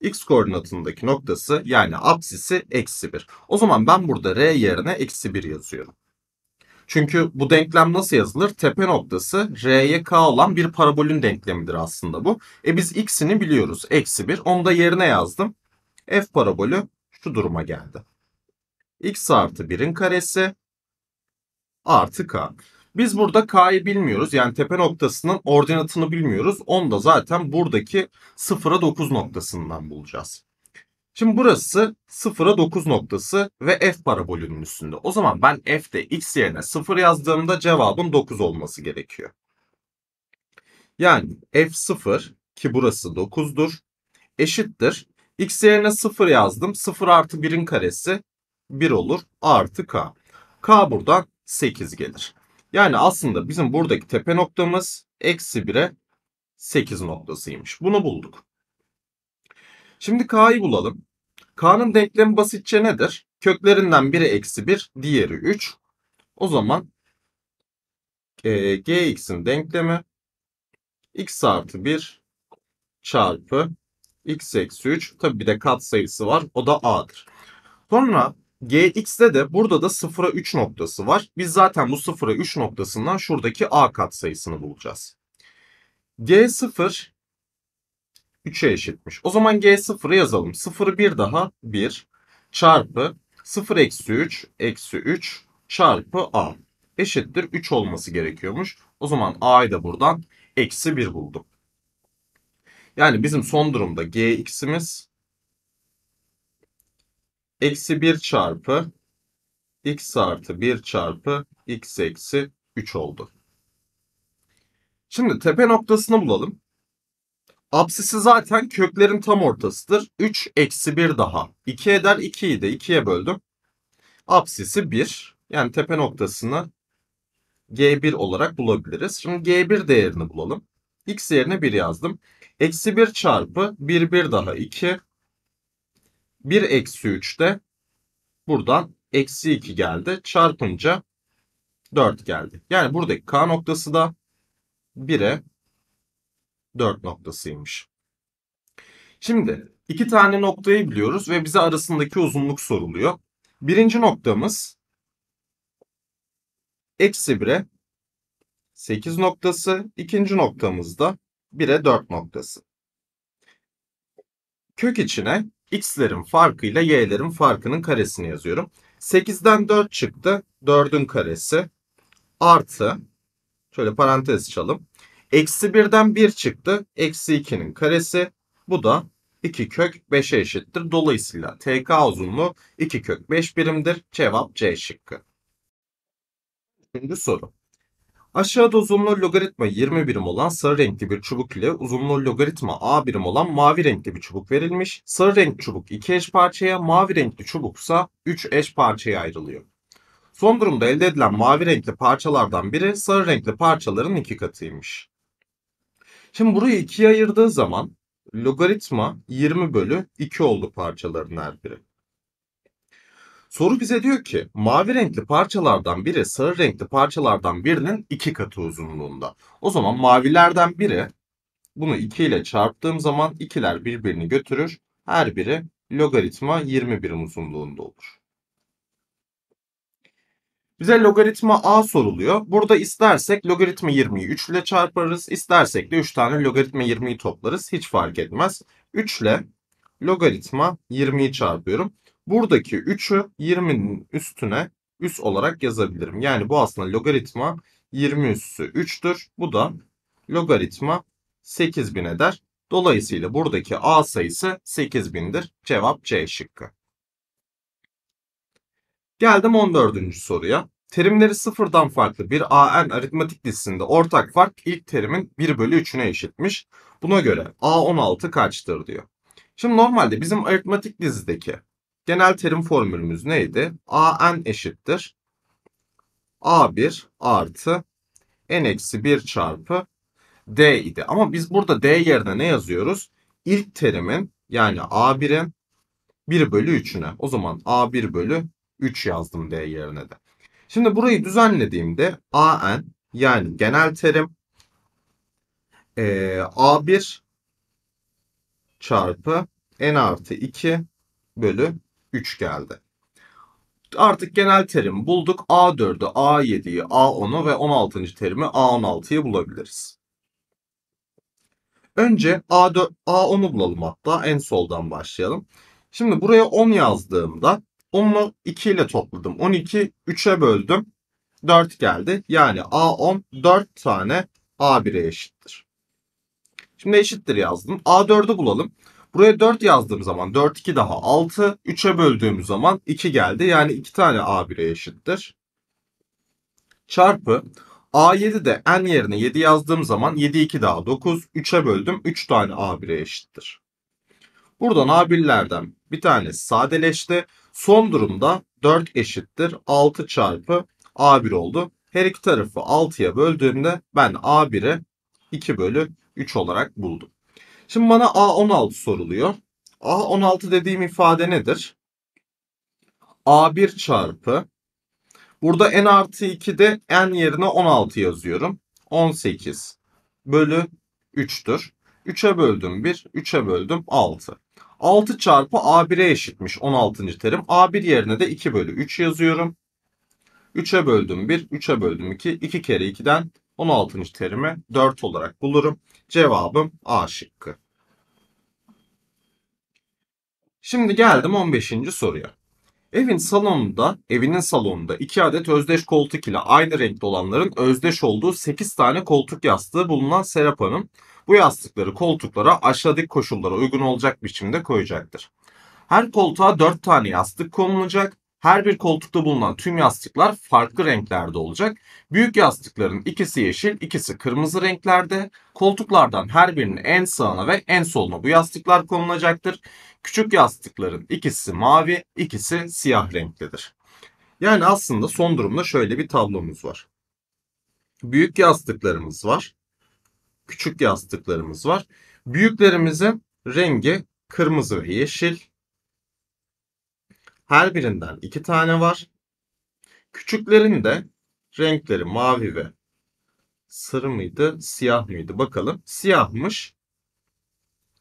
x koordinatındaki noktası yani apsisi eksi 1. O zaman ben burada r yerine eksi 1 yazıyorum. Çünkü bu denklem nasıl yazılır? Tepe noktası r'ye k olan bir parabolün denklemidir aslında bu. E biz x'ini biliyoruz. Eksi 1. Onu da yerine yazdım. f parabolü şu duruma geldi. x artı 1'in karesi artı k. Biz burada K'yı bilmiyoruz. Yani tepe noktasının ordinatını bilmiyoruz. Onu da zaten buradaki 0'a 9 noktasından bulacağız. Şimdi burası 0'a 9 noktası ve f parabolünün üstünde. O zaman ben f'de x yerine 0 yazdığımda cevabın 9 olması gerekiyor. Yani f0 ki burası 9'dur eşittir. x yerine 0 yazdım. 0 artı 1'in karesi 1 olur artı k. k buradan 8 gelir. Yani aslında bizim buradaki tepe noktamız eksi 1'e 8 noktasıymış. Bunu bulduk. Şimdi k'yı bulalım. K'nın denklemi basitçe nedir? Köklerinden biri eksi 1, diğeri 3. O zaman e, gx'in denklemi x artı 1 çarpı x eksi 3. Tabi bir de kat sayısı var. O da a'dır. Sonra GX'de de burada da 0'a 3 noktası var. Biz zaten bu 0'a 3 noktasından şuradaki A katsayısını bulacağız. G0 3'e eşitmiş. O zaman G0'ı yazalım. 0'ı 1 daha 1 çarpı 0 eksi 3 eksi 3 çarpı A eşittir 3 olması gerekiyormuş. O zaman A'yı da buradan eksi 1 buldum. Yani bizim son durumda Gx'imiz Eksi 1 çarpı x artı 1 çarpı x eksi 3 oldu. Şimdi tepe noktasını bulalım. Apsisi zaten köklerin tam ortasıdır. 3 eksi 1 daha. 2 eder 2'yi de 2'ye böldüm. Apsisi 1. Yani tepe noktasını G1 olarak bulabiliriz. Şimdi G1 değerini bulalım. X yerine 1 yazdım. Eksi 1 çarpı 1 1 daha 2 1 eksi 3 de buradan eksi 2 geldi. Çarpınca 4 geldi. Yani buradaki K noktası da 1'e 4 noktasıymış. Şimdi iki tane noktayı biliyoruz ve bize arasındaki uzunluk soruluyor. Birinci noktamız eksi 1'e 8 noktası. ikinci noktamız da 1'e 4 noktası. Kök içine x'lerin farkıyla y'lerin farkının karesini yazıyorum. 8'den 4 çıktı. 4'ün karesi artı şöyle parantez açalım. Eksi 1'den 1 çıktı. Eksi 2'nin karesi. Bu da 2 kök 5'e eşittir. Dolayısıyla TK uzunluğu 2 kök 5 birimdir. Cevap C şıkkı. Üçüncü soru. Aşağıda uzunluğu logaritma 20 birim olan sarı renkli bir çubuk ile uzunluğu logaritma a birim olan mavi renkli bir çubuk verilmiş. Sarı renk çubuk 2 eş parçaya, mavi renkli çubuksa 3 eş parçaya ayrılıyor. Son durumda elde edilen mavi renkli parçalardan biri sarı renkli parçaların iki katıymış. Şimdi burayı ikiye ayırdığı zaman logaritma 20 bölü 2 oldu parçaların her biri. Soru bize diyor ki mavi renkli parçalardan biri sarı renkli parçalardan birinin iki katı uzunluğunda. O zaman mavilerden biri bunu 2 ile çarptığım zaman ikiler birbirini götürür. Her biri logaritma 20 birim uzunluğunda olur. Bize logaritma a soruluyor. Burada istersek logaritma 20'yi 3 ile çarparız. istersek de 3 tane logaritma 20'yi toplarız. Hiç fark etmez. 3 ile logaritma 20'yi çarpıyorum. Buradaki 3'ü 20'nin üstüne üs olarak yazabilirim. Yani bu aslında logaritma 20 üssü 3'tür. Bu da logaritma 8000 eder. Dolayısıyla buradaki A sayısı 8000'dir. Cevap C şıkkı. Geldim 14. soruya. Terimleri sıfırdan farklı bir AN aritmetik dizisinde ortak fark ilk terimin 1 bölü 3'üne eşitmiş. Buna göre A16 kaçtır diyor. Şimdi normalde bizim aritmetik dizideki Genel terim formülümüz neydi? A n eşittir. A1 artı N eksi 1 çarpı D idi. Ama biz burada D yerine ne yazıyoruz? İlk terimin yani A1'in 1 bölü 3'üne. O zaman A1 bölü 3 yazdım D yerine de. Şimdi burayı düzenlediğimde a n yani genel terim e, A1 çarpı N artı 2 bölü 3 geldi. Artık genel terim bulduk. A4'ü, A7'yi, A10'u ve 16. terimi A16'yı bulabiliriz. Önce A4, A10'u bulalım hatta. En soldan başlayalım. Şimdi buraya 10 yazdığımda 10'u 2 ile topladım. 12, 3'e böldüm. 4 geldi. Yani A10 4 tane A1'e eşittir. Şimdi eşittir yazdım. A4'ü bulalım. Buraya 4 yazdığım zaman 4 2 daha 6. 3'e böldüğüm zaman 2 geldi. Yani 2 tane A1'e eşittir. Çarpı A7 de n yerine 7 yazdığım zaman 7 2 daha 9. 3'e böldüm 3 tane A1'e eşittir. Buradan A1'lerden bir tanesi sadeleşti. Son durumda 4 eşittir 6 çarpı A1 oldu. Her iki tarafı 6'ya böldüğümde ben A1'i 2 bölü 3 olarak buldum. Şimdi bana A16 soruluyor. A16 dediğim ifade nedir? A1 çarpı. Burada n artı 2'de n yerine 16 yazıyorum. 18 bölü 3'tür. 3'e böldüm 1, 3'e böldüm 6. 6 çarpı A1'e eşitmiş 16. terim. A1 yerine de 2 bölü 3 yazıyorum. 3'e böldüm 1, 3'e böldüm 2. 2 kere 2'den 16. terimi 4 olarak bulurum. Cevabım A şıkkı. Şimdi geldim 15. soruya. Evin salonunda, evinin salonunda iki adet özdeş koltuk ile aynı renkte olanların özdeş olduğu 8 tane koltuk yastığı bulunan Serap Hanım bu yastıkları koltuklara aşağıdaki koşullara uygun olacak biçimde koyacaktır. Her koltuğa 4 tane yastık konulacak her bir koltukta bulunan tüm yastıklar farklı renklerde olacak. Büyük yastıkların ikisi yeşil, ikisi kırmızı renklerde. Koltuklardan her birinin en sağına ve en soluna bu yastıklar konulacaktır. Küçük yastıkların ikisi mavi, ikisi siyah renktedir. Yani aslında son durumda şöyle bir tablomuz var. Büyük yastıklarımız var. Küçük yastıklarımız var. Büyüklerimizin rengi kırmızı ve yeşil. Her birinden iki tane var. Küçüklerin de renkleri mavi ve sarı mıydı, siyah mıydı bakalım. Siyahmış.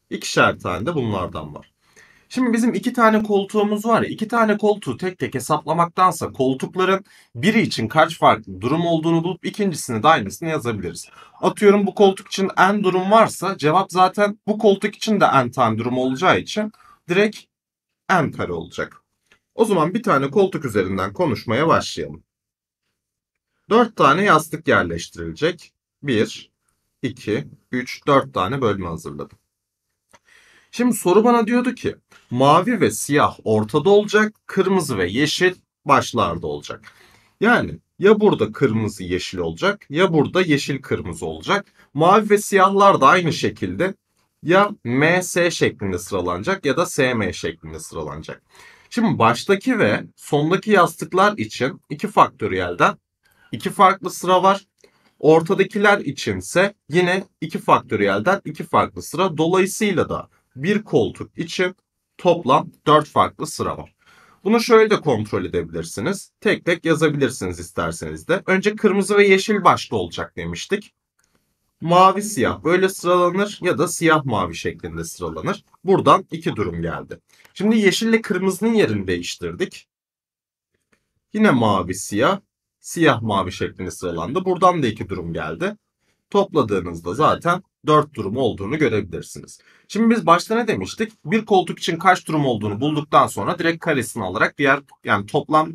İkişer tane de bunlardan var. Şimdi bizim iki tane koltuğumuz var ya iki tane koltuğu tek tek hesaplamaktansa koltukların biri için kaç farklı durum olduğunu bulup ikincisini de aynısını yazabiliriz. Atıyorum bu koltuk için en durum varsa cevap zaten bu koltuk için de en tane durum olacağı için direkt en kare olacak. O zaman bir tane koltuk üzerinden konuşmaya başlayalım. 4 tane yastık yerleştirilecek. 1, 2, 3, 4 tane bölme hazırladım. Şimdi soru bana diyordu ki mavi ve siyah ortada olacak, kırmızı ve yeşil başlarda olacak. Yani ya burada kırmızı yeşil olacak ya burada yeşil kırmızı olacak. Mavi ve siyahlar da aynı şekilde ya MS şeklinde sıralanacak ya da SM şeklinde sıralanacak. Şimdi baştaki ve sondaki yastıklar için iki faktöriyelden iki farklı sıra var. Ortadakiler içinse yine iki faktöriyelden iki farklı sıra. Dolayısıyla da bir koltuk için toplam dört farklı sıra var. Bunu şöyle de kontrol edebilirsiniz. Tek tek yazabilirsiniz isterseniz de. Önce kırmızı ve yeşil başta olacak demiştik mavi siyah böyle sıralanır ya da siyah mavi şeklinde sıralanır. Buradan iki durum geldi. Şimdi yeşille kırmızının yerini değiştirdik. Yine mavi siyah, siyah mavi şeklinde sıralandı. Buradan da iki durum geldi. Topladığınızda zaten dört durum olduğunu görebilirsiniz. Şimdi biz başta ne demiştik? Bir koltuk için kaç durum olduğunu bulduktan sonra direkt karesini alarak diğer yani toplam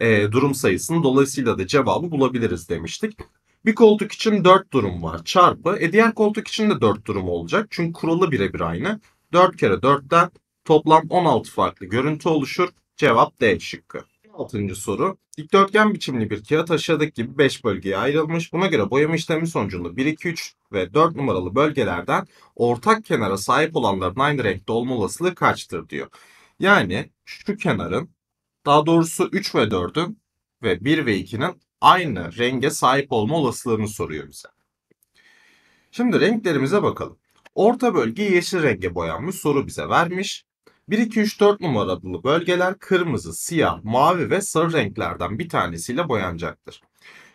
e, durum sayısını dolayısıyla da cevabı bulabiliriz demiştik. Bir koltuk için 4 durum var çarpı. E diğer koltuk için de 4 durum olacak. Çünkü kuralı birebir aynı. 4 kere 4'ten toplam 16 farklı görüntü oluşur. Cevap D şıkkı. 6. soru. Dikdörtgen biçimli bir kağıt aşağıdaki gibi 5 bölgeye ayrılmış. Buna göre boyama işlemi sonucunda 1, 2, 3 ve 4 numaralı bölgelerden ortak kenara sahip olanların aynı renkte olma olasılığı kaçtır diyor. Yani şu kenarın daha doğrusu 3 ve 4'ün ve 1 ve 2'nin aynı renge sahip olma olasılığını soruyor bize. Şimdi renklerimize bakalım. Orta bölge yeşil renge boyanmış soru bize vermiş. 1, 2, 3, 4 numaralı bölgeler kırmızı, siyah, mavi ve sarı renklerden bir tanesiyle boyanacaktır.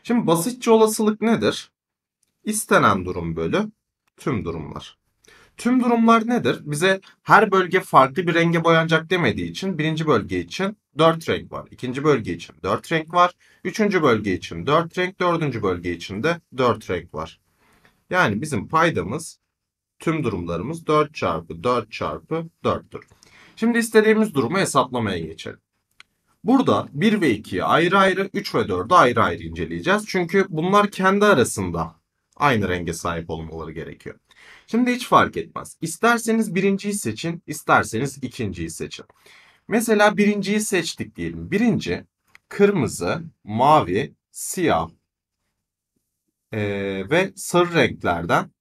Şimdi basitçe olasılık nedir? İstenen durum bölü tüm durumlar. Tüm durumlar nedir? Bize her bölge farklı bir renge boyanacak demediği için birinci bölge için 4 renk var. ikinci bölge için 4 renk var. Üçüncü bölge için 4 renk. Dördüncü bölge için de 4 renk var. Yani bizim paydamız tüm durumlarımız 4 çarpı 4 çarpı 4'tür. Şimdi istediğimiz durumu hesaplamaya geçelim. Burada 1 ve 2'yi ayrı ayrı, 3 ve 4'ü ayrı ayrı inceleyeceğiz. Çünkü bunlar kendi arasında aynı renge sahip olmaları gerekiyor. Şimdi hiç fark etmez. İsterseniz birinciyi seçin, isterseniz ikinciyi seçin. Mesela birinciyi seçtik diyelim. Birinci kırmızı, mavi, siyah e, ve sarı renklerden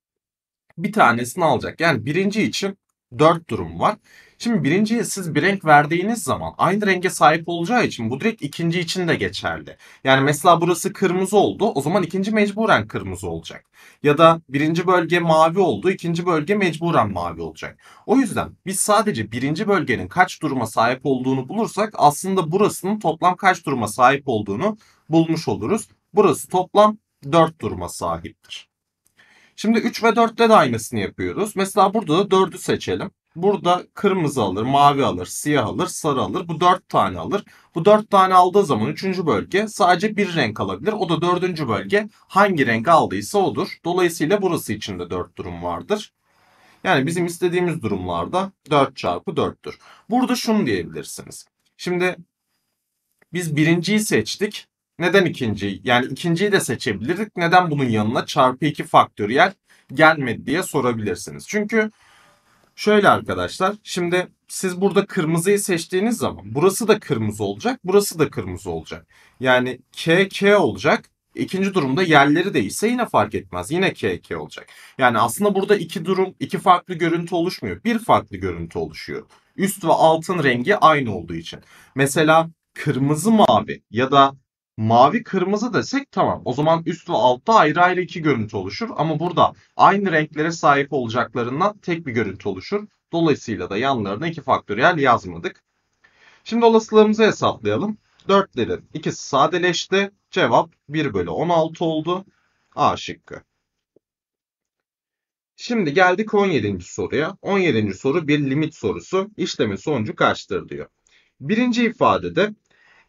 bir tanesini alacak. Yani birinci için dört durum var. Şimdi birinciye siz bir renk verdiğiniz zaman aynı renge sahip olacağı için bu direkt ikinci için de geçerli. Yani mesela burası kırmızı oldu o zaman ikinci mecburen kırmızı olacak. Ya da birinci bölge mavi oldu ikinci bölge mecburen mavi olacak. O yüzden biz sadece birinci bölgenin kaç duruma sahip olduğunu bulursak aslında burasının toplam kaç duruma sahip olduğunu bulmuş oluruz. Burası toplam 4 duruma sahiptir. Şimdi 3 ve 4'te de aynısını yapıyoruz. Mesela burada da 4'ü seçelim. Burada kırmızı alır, mavi alır, siyah alır, sarı alır. Bu dört tane alır. Bu dört tane aldığı zaman üçüncü bölge sadece bir renk alabilir. O da dördüncü bölge hangi renk aldıysa odur. Dolayısıyla burası için de dört durum vardır. Yani bizim istediğimiz durumlarda 4 çarpı 4'tür. Burada şunu diyebilirsiniz. Şimdi biz birinciyi seçtik. Neden ikinciyi? Yani ikinciyi de seçebilirdik. Neden bunun yanına çarpı 2 faktöriyel gelmedi diye sorabilirsiniz. Çünkü Şöyle arkadaşlar şimdi siz burada kırmızıyı seçtiğiniz zaman burası da kırmızı olacak burası da kırmızı olacak. Yani KK olacak İkinci durumda yerleri değişse yine fark etmez. Yine KK olacak. Yani aslında burada iki durum, iki farklı görüntü oluşmuyor. Bir farklı görüntü oluşuyor. Üst ve altın rengi aynı olduğu için. Mesela kırmızı mavi ya da mavi kırmızı desek tamam. O zaman üst ve altta ayrı ayrı iki görüntü oluşur. Ama burada aynı renklere sahip olacaklarından tek bir görüntü oluşur. Dolayısıyla da yanlarına iki faktöriyel yazmadık. Şimdi olasılığımızı hesaplayalım. 4'lerin ikisi sadeleşti. Cevap 1 bölü 16 oldu. A şıkkı. Şimdi geldik 17. soruya. 17. soru bir limit sorusu. İşlemin sonucu kaçtır diyor. Birinci ifadede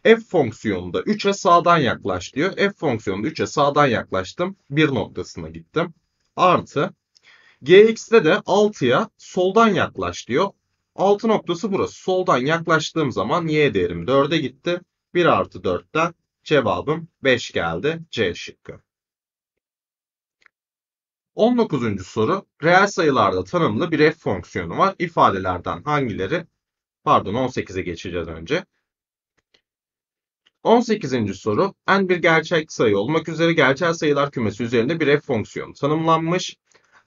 F fonksiyonunda 3'e sağdan yaklaş diyor. F fonksiyonunda 3'e sağdan yaklaştım. 1 noktasına gittim. Artı gx'de de 6'ya soldan yaklaş diyor. 6 noktası burası. Soldan yaklaştığım zaman y değerim 4'e gitti. 1 artı 4'ten cevabım 5 geldi. C şıkkı. 19. soru. Reel sayılarda tanımlı bir f fonksiyonu var. İfadelerden hangileri? Pardon 18'e geçeceğiz önce. 18. soru n bir gerçek sayı olmak üzere gerçel sayılar kümesi üzerinde bir f fonksiyonu tanımlanmış.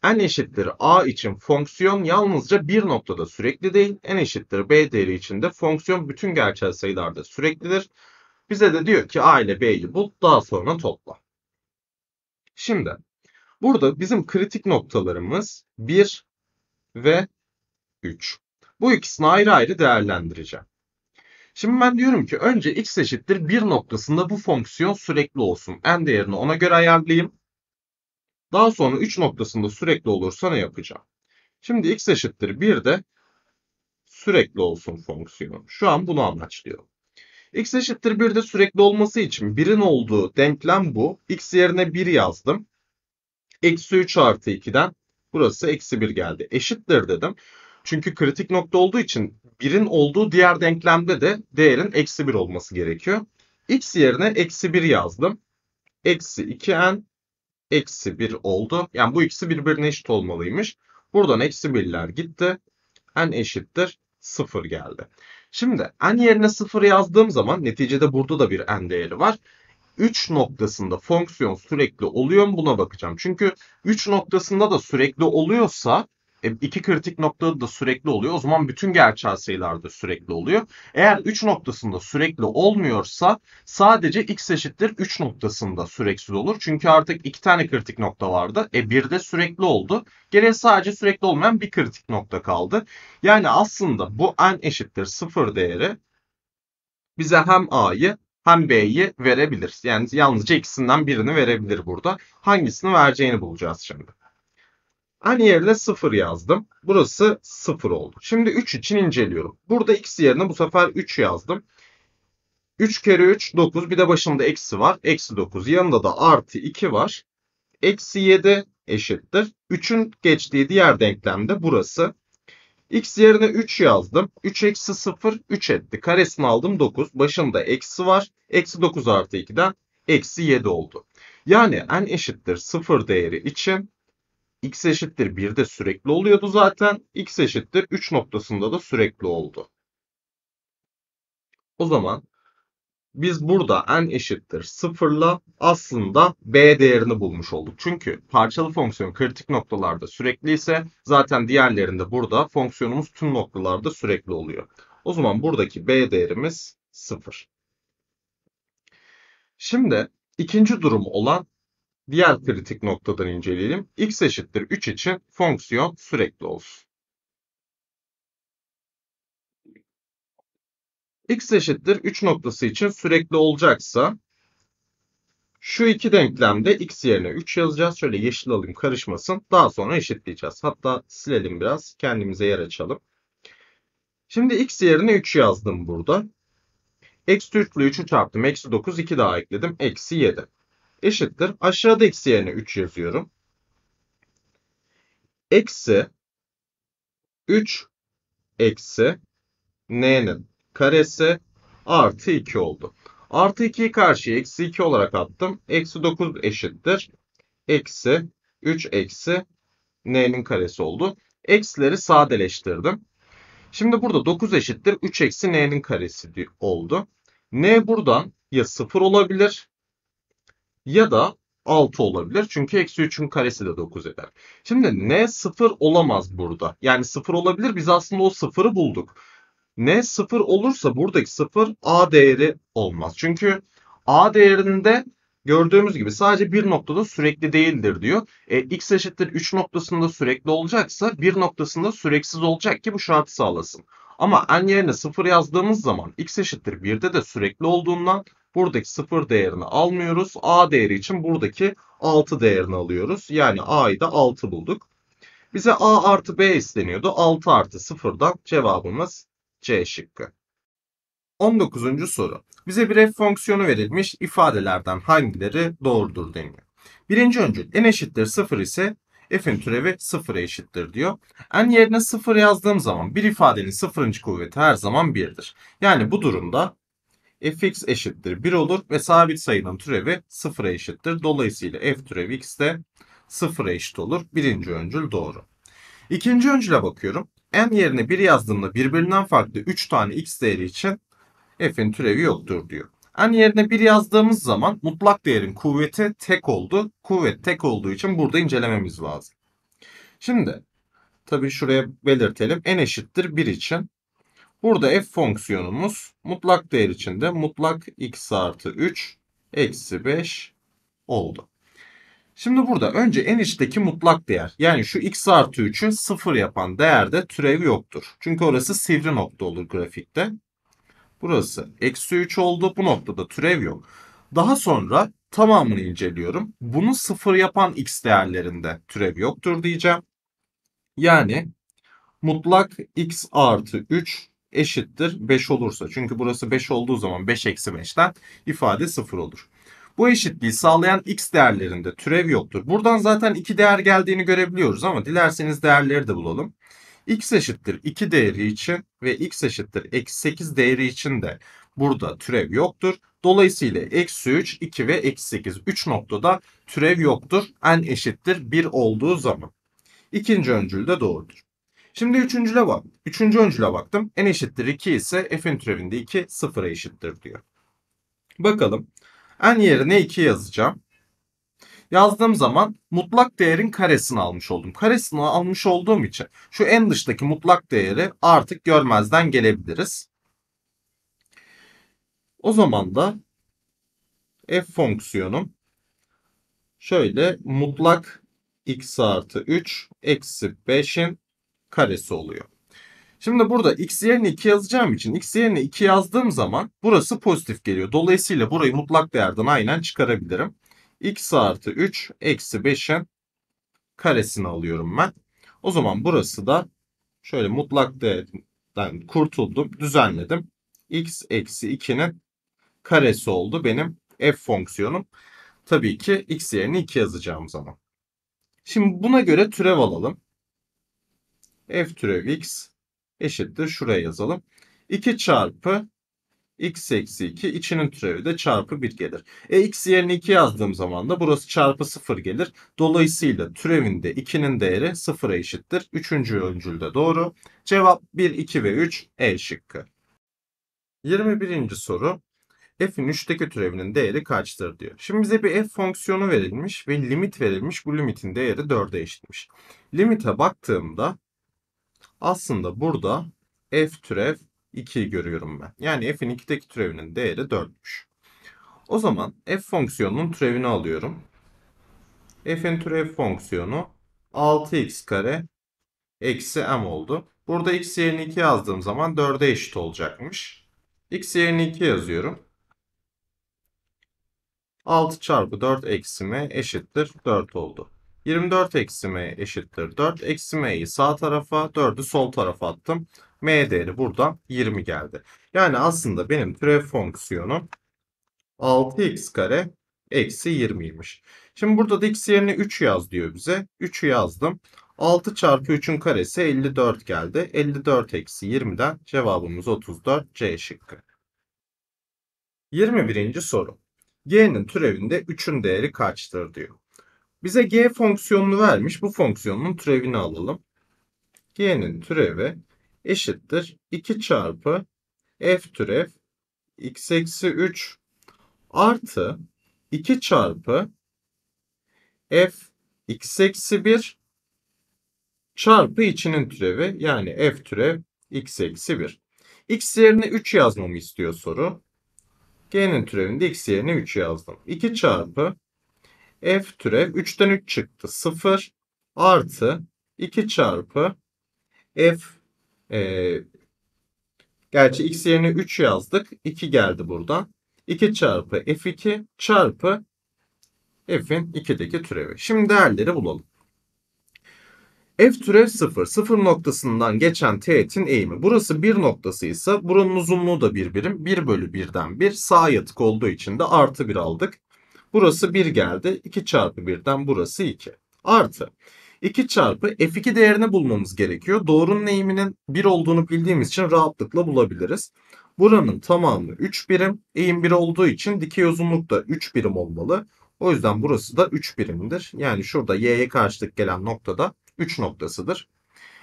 n eşittir a için fonksiyon yalnızca bir noktada sürekli değil, n eşittir b değeri için de fonksiyon bütün gerçel sayılarda süreklidir. Bize de diyor ki a ile b'yi bul, daha sonra topla. Şimdi burada bizim kritik noktalarımız 1 ve 3. Bu ikisini ayrı ayrı değerlendireceğim. Şimdi ben diyorum ki önce x eşittir 1 noktasında bu fonksiyon sürekli olsun. N değerini ona göre ayarlayayım. Daha sonra 3 noktasında sürekli olursa ne yapacağım? Şimdi x eşittir 1 de sürekli olsun fonksiyonu. Şu an bunu amaçlıyorum. x eşittir 1 de sürekli olması için 1'in olduğu denklem bu. x yerine 1 yazdım. Eksi 3 artı 2'den burası eksi 1 geldi. Eşittir dedim. Çünkü kritik nokta olduğu için birin olduğu diğer denklemde de değerin eksi 1 olması gerekiyor. X yerine eksi 1 yazdım. Eksi 2n eksi 1 oldu. Yani bu ikisi birbirine eşit olmalıymış. Buradan eksi 1'ler gitti. n eşittir 0 geldi. Şimdi n yerine 0 yazdığım zaman neticede burada da bir n değeri var. 3 noktasında fonksiyon sürekli oluyor mu buna bakacağım. Çünkü 3 noktasında da sürekli oluyorsa e, iki kritik noktada da sürekli oluyor. O zaman bütün gerçel sayılarda sürekli oluyor. Eğer 3 noktasında sürekli olmuyorsa sadece x eşittir 3 noktasında süreksiz olur. Çünkü artık iki tane kritik nokta vardı. E bir de sürekli oldu. Geriye sadece sürekli olmayan bir kritik nokta kaldı. Yani aslında bu n eşittir 0 değeri bize hem a'yı hem B'yi verebilir. Yani yalnızca ikisinden birini verebilir burada. Hangisini vereceğini bulacağız şimdi. Aynı yerine 0 yazdım. Burası 0 oldu. Şimdi 3 için inceliyorum. Burada x yerine bu sefer 3 yazdım. 3 kere 3 9 bir de başında eksi var. Eksi 9 yanında da artı 2 var. Eksi 7 eşittir. 3'ün geçtiği diğer denklemde burası. X yerine 3 yazdım. 3 eksi 0 3 etti. Karesini aldım 9. Başında eksi var. Eksi 9 artı 2'den eksi 7 oldu. Yani n eşittir 0 değeri için x eşittir 1'de sürekli oluyordu zaten. x eşittir 3 noktasında da sürekli oldu. O zaman biz burada n eşittir 0'la aslında b değerini bulmuş olduk. Çünkü parçalı fonksiyon kritik noktalarda sürekli ise zaten diğerlerinde burada fonksiyonumuz tüm noktalarda sürekli oluyor. O zaman buradaki b değerimiz 0. Şimdi ikinci durum olan diğer kritik noktadan inceleyelim. x eşittir 3 için fonksiyon sürekli olsun. x eşittir 3 noktası için sürekli olacaksa şu iki denklemde x yerine 3 yazacağız. Şöyle yeşil alayım karışmasın. Daha sonra eşitleyeceğiz. Hatta silelim biraz. Kendimize yer açalım. Şimdi x yerine 3 yazdım burada. Eksi 3 ile 3'ü çarptım. Eksi 9 2 daha ekledim. Eksi 7 eşittir. Aşağıda x yerine 3 yazıyorum. Eksi 3 eksi n'nin karesi artı 2 oldu. Artı 2'yi karşıya eksi 2 olarak attım. Eksi 9 eşittir. Eksi 3 eksi n'nin karesi oldu. Eksileri sadeleştirdim. Şimdi burada 9 eşittir 3 eksi n'nin karesi oldu. n buradan ya 0 olabilir ya da 6 olabilir. Çünkü eksi 3'ün karesi de 9 eder. Şimdi n 0 olamaz burada. Yani 0 olabilir. Biz aslında o 0'ı bulduk. n 0 olursa buradaki 0 a değeri olmaz. Çünkü a değerinde gördüğümüz gibi sadece bir noktada sürekli değildir diyor. E, x eşittir 3 noktasında sürekli olacaksa bir noktasında süreksiz olacak ki bu şartı sağlasın. Ama n yerine 0 yazdığımız zaman x eşittir 1'de de sürekli olduğundan buradaki 0 değerini almıyoruz. A değeri için buradaki 6 değerini alıyoruz. Yani A'yı da 6 bulduk. Bize A artı B isteniyordu. 6 artı 0'dan cevabımız C şıkkı. 19. soru. Bize bir f fonksiyonu verilmiş ifadelerden hangileri doğrudur deniyor. Birinci öncül n eşittir 0 ise f'in türevi 0'a eşittir diyor. n yerine 0 yazdığım zaman bir ifadenin 0. kuvveti her zaman 1'dir. Yani bu durumda fx eşittir 1 olur ve sabit sayının türevi 0'a eşittir. Dolayısıyla f türev x de 0'a eşit olur. Birinci öncül doğru. İkinci öncüle bakıyorum. M yerine 1 yazdığımda birbirinden farklı 3 tane x değeri için f'in türevi yoktur diyor. N yerine 1 yazdığımız zaman mutlak değerin kuvveti tek oldu. Kuvvet tek olduğu için burada incelememiz lazım. Şimdi tabii şuraya belirtelim. N eşittir 1 için Burada f fonksiyonumuz mutlak değer içinde mutlak x artı 3 eksi 5 oldu. Şimdi burada önce en içteki mutlak değer yani şu x artı 3'ü 0 yapan değerde türev yoktur. Çünkü orası sivri nokta olur grafikte. Burası eksi 3 oldu bu noktada türev yok. Daha sonra tamamını inceliyorum. Bunu 0 yapan x değerlerinde türev yoktur diyeceğim. Yani mutlak x artı 3 eşittir 5 olursa. Çünkü burası 5 olduğu zaman 5 eksi 5'ten ifade 0 olur. Bu eşitliği sağlayan x değerlerinde türev yoktur. Buradan zaten 2 değer geldiğini görebiliyoruz ama dilerseniz değerleri de bulalım. x eşittir 2 değeri için ve x eşittir eksi 8 değeri için de burada türev yoktur. Dolayısıyla eksi 3, 2 ve eksi 8 3 noktada türev yoktur. n eşittir 1 olduğu zaman. İkinci öncül de doğrudur. Şimdi üçüncüle bak. Üçüncü öncüle baktım. N eşittir 2 ise f'in türevinde 2 sıfıra eşittir diyor. Bakalım. N yerine 2 yazacağım. Yazdığım zaman mutlak değerin karesini almış oldum. Karesini almış olduğum için şu en dıştaki mutlak değeri artık görmezden gelebiliriz. O zaman da f fonksiyonum şöyle mutlak x artı 3 eksi 5'in karesi oluyor. Şimdi burada x yerine 2 yazacağım için x yerine 2 yazdığım zaman burası pozitif geliyor. Dolayısıyla burayı mutlak değerden aynen çıkarabilirim. x artı 3 eksi 5'in karesini alıyorum ben. O zaman burası da şöyle mutlak değerden kurtuldum, düzenledim. x eksi 2'nin karesi oldu benim f fonksiyonum. Tabii ki x yerine 2 yazacağım zaman. Şimdi buna göre türev alalım f türev x eşittir. Şuraya yazalım. 2 çarpı x eksi 2 içinin türevi de çarpı 1 gelir. E x yerine 2 yazdığım zaman da burası çarpı 0 gelir. Dolayısıyla türevinde 2'nin değeri 0'a eşittir. Üçüncü öncülde doğru. Cevap 1, 2 ve 3 E şıkkı. 21. soru. F'in 3'teki türevinin değeri kaçtır diyor. Şimdi bize bir f fonksiyonu verilmiş ve limit verilmiş. Bu limitin değeri 4'e eşitmiş. Limite baktığımda aslında burada f türev 2'yi görüyorum ben. Yani f'in 2'deki türevinin değeri 4'müş. O zaman f fonksiyonunun türevini alıyorum. f'in türev fonksiyonu 6x kare eksi m oldu. Burada x yerine 2 yazdığım zaman 4'e eşit olacakmış. x yerine 2 yazıyorum. 6 çarpı 4 eksi m eşittir 4 oldu. 24 eksi m eşittir 4. Eksi m'yi sağ tarafa 4'ü sol tarafa attım. m değeri buradan 20 geldi. Yani aslında benim türev fonksiyonum 6x kare eksi 20'ymiş. Şimdi burada da x yerine 3 yaz diyor bize. 3'ü yazdım. 6 çarpı 3'ün karesi 54 geldi. 54 eksi 20'den cevabımız 34 C şıkkı. 21. soru. G'nin türevinde 3'ün değeri kaçtır diyor. Bize g fonksiyonunu vermiş. Bu fonksiyonun türevini alalım. g'nin türevi eşittir 2 çarpı f türev x eksi 3 artı 2 çarpı f x eksi 1 çarpı içinin türevi yani f türev x eksi 1. x yerine 3 yazmamı istiyor soru. g'nin türevinde x yerine 3 yazdım. 2 çarpı f türev 3'ten 3 çıktı 0 artı 2 çarpı f e, gerçi x yerine 3 yazdık 2 geldi buradan 2 çarpı f2 çarpı f'in 2'deki türevi. Şimdi değerleri bulalım. F türev 0. 0 noktasından geçen teğetin eğimi. Burası 1 noktası ise buranın uzunluğu da 1 birim. 1 bölü 1'den 1. sağ yatık olduğu için de artı 1 aldık. Burası 1 geldi. 2 çarpı 1'den burası 2. Artı 2 çarpı f2 değerini bulmamız gerekiyor. Doğrunun eğiminin 1 olduğunu bildiğimiz için rahatlıkla bulabiliriz. Buranın tamamı 3 birim. Eğim 1 olduğu için dikey uzunluk da 3 birim olmalı. O yüzden burası da 3 birimdir. Yani şurada y'ye karşılık gelen noktada 3 noktasıdır.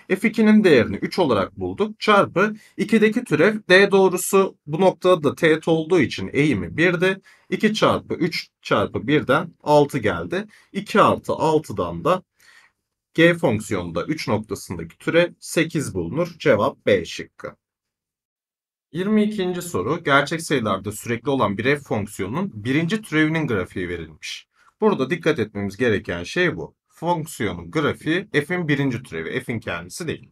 F2'nin değerini 3 olarak bulduk. Çarpı 2'deki türev D doğrusu bu noktada da teğet olduğu için eğimi 1'di. 2 çarpı 3 çarpı 1'den 6 geldi. 2 artı 6'dan da G fonksiyonunda 3 noktasındaki türev 8 bulunur. Cevap B şıkkı. 22. soru gerçek sayılarda sürekli olan bir f fonksiyonunun birinci türevinin grafiği verilmiş. Burada dikkat etmemiz gereken şey bu fonksiyonun grafiği f'in birinci türevi. F'in kendisi değil.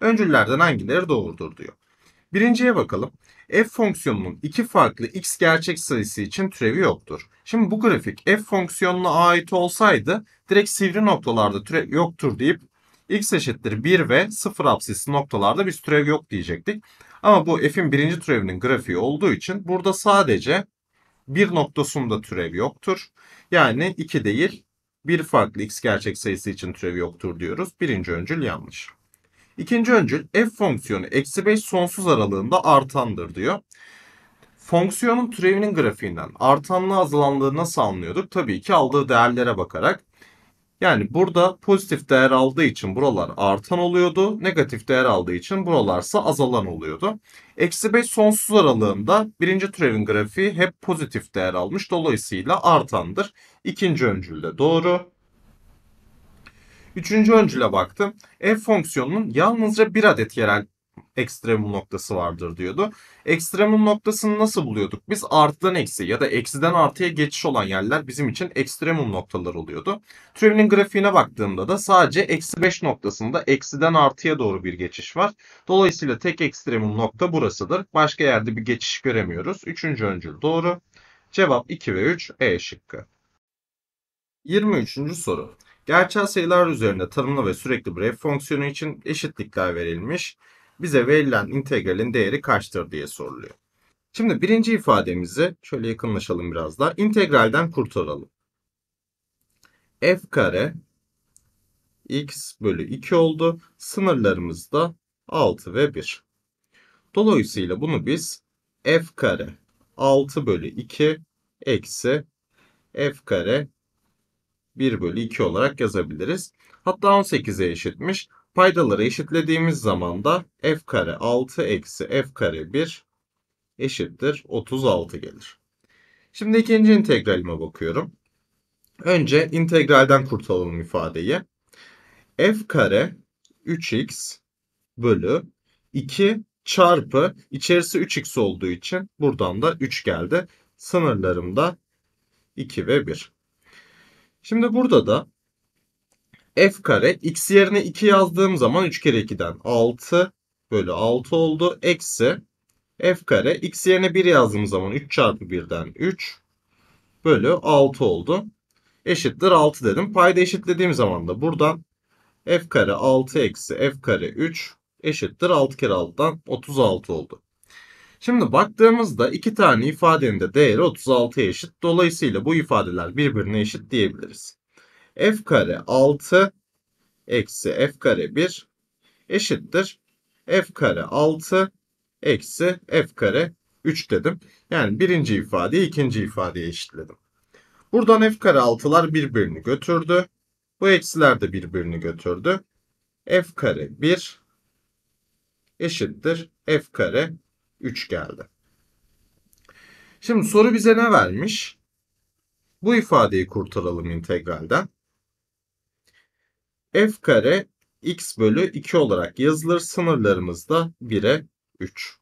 Öncüllerden hangileri doğrudur diyor. Birinciye bakalım. F fonksiyonunun iki farklı x gerçek sayısı için türevi yoktur. Şimdi bu grafik f fonksiyonuna ait olsaydı direkt sivri noktalarda türev yoktur deyip x eşittir 1 ve 0 absisli noktalarda bir türev yok diyecektik. Ama bu f'in birinci türevinin grafiği olduğu için burada sadece bir noktasında türev yoktur. Yani 2 değil bir farklı x gerçek sayısı için türev yoktur diyoruz. Birinci öncül yanlış. İkinci öncül f fonksiyonu eksi 5 sonsuz aralığında artandır diyor. Fonksiyonun türevinin grafiğinden artanlı azalanlığı nasıl anlıyorduk? Tabii ki aldığı değerlere bakarak. Yani burada pozitif değer aldığı için buralar artan oluyordu. Negatif değer aldığı için buralarsa azalan oluyordu. Eksi 5 sonsuz aralığında birinci türevin grafiği hep pozitif değer almış. Dolayısıyla artandır. İkinci öncül de doğru. Üçüncü öncüle baktım. F fonksiyonunun yalnızca bir adet yerel ekstremum noktası vardır diyordu. Ekstremum noktasını nasıl buluyorduk? Biz artıdan eksi ya da eksiden artıya geçiş olan yerler bizim için ekstremum noktalar oluyordu. Türevinin grafiğine baktığımda da sadece eksi 5 noktasında eksiden artıya doğru bir geçiş var. Dolayısıyla tek ekstremum nokta burasıdır. Başka yerde bir geçiş göremiyoruz. Üçüncü öncül doğru. Cevap 2 ve 3 E şıkkı. 23. soru. Gerçel sayılar üzerinde tanımlı ve sürekli bir f fonksiyonu için eşitlikler verilmiş. Bize verilen integralin değeri kaçtır diye soruluyor. Şimdi birinci ifademizi şöyle yakınlaşalım biraz daha. İntegralden kurtaralım. f kare x bölü 2 oldu. Sınırlarımız da 6 ve 1. Dolayısıyla bunu biz f kare 6 bölü 2 eksi f kare 1 bölü 2 olarak yazabiliriz. Hatta 18'e eşitmiş. Paydaları eşitlediğimiz zaman da f kare 6 eksi f kare 1 eşittir 36 gelir. Şimdi ikinci integralime bakıyorum. Önce integralden kurtulalım ifadeyi. f kare 3x bölü 2 çarpı içerisi 3x olduğu için buradan da 3 geldi. Sınırlarım da 2 ve 1. Şimdi burada da f kare x yerine 2 yazdığım zaman 3 kere 2'den 6 bölü 6 oldu. Eksi f kare x yerine 1 yazdığım zaman 3 çarpı 1'den 3 bölü 6 oldu. Eşittir 6 dedim. Payda eşitlediğim zaman da buradan f kare 6 eksi f kare 3 eşittir 6 kere 6'dan 36 oldu. Şimdi baktığımızda iki tane ifadenin de değeri 36'ya eşit. Dolayısıyla bu ifadeler birbirine eşit diyebiliriz. f kare 6 eksi f kare 1 eşittir. f kare 6 eksi f kare 3 dedim. Yani birinci ifadeyi ikinci ifadeye eşitledim. Buradan f kare 6'lar birbirini götürdü. Bu eksiler de birbirini götürdü. f kare 1 eşittir f kare 3 geldi. Şimdi soru bize ne vermiş? Bu ifadeyi kurtaralım integralden. f kare x bölü 2 olarak yazılır. Sınırlarımız da 1'e 3.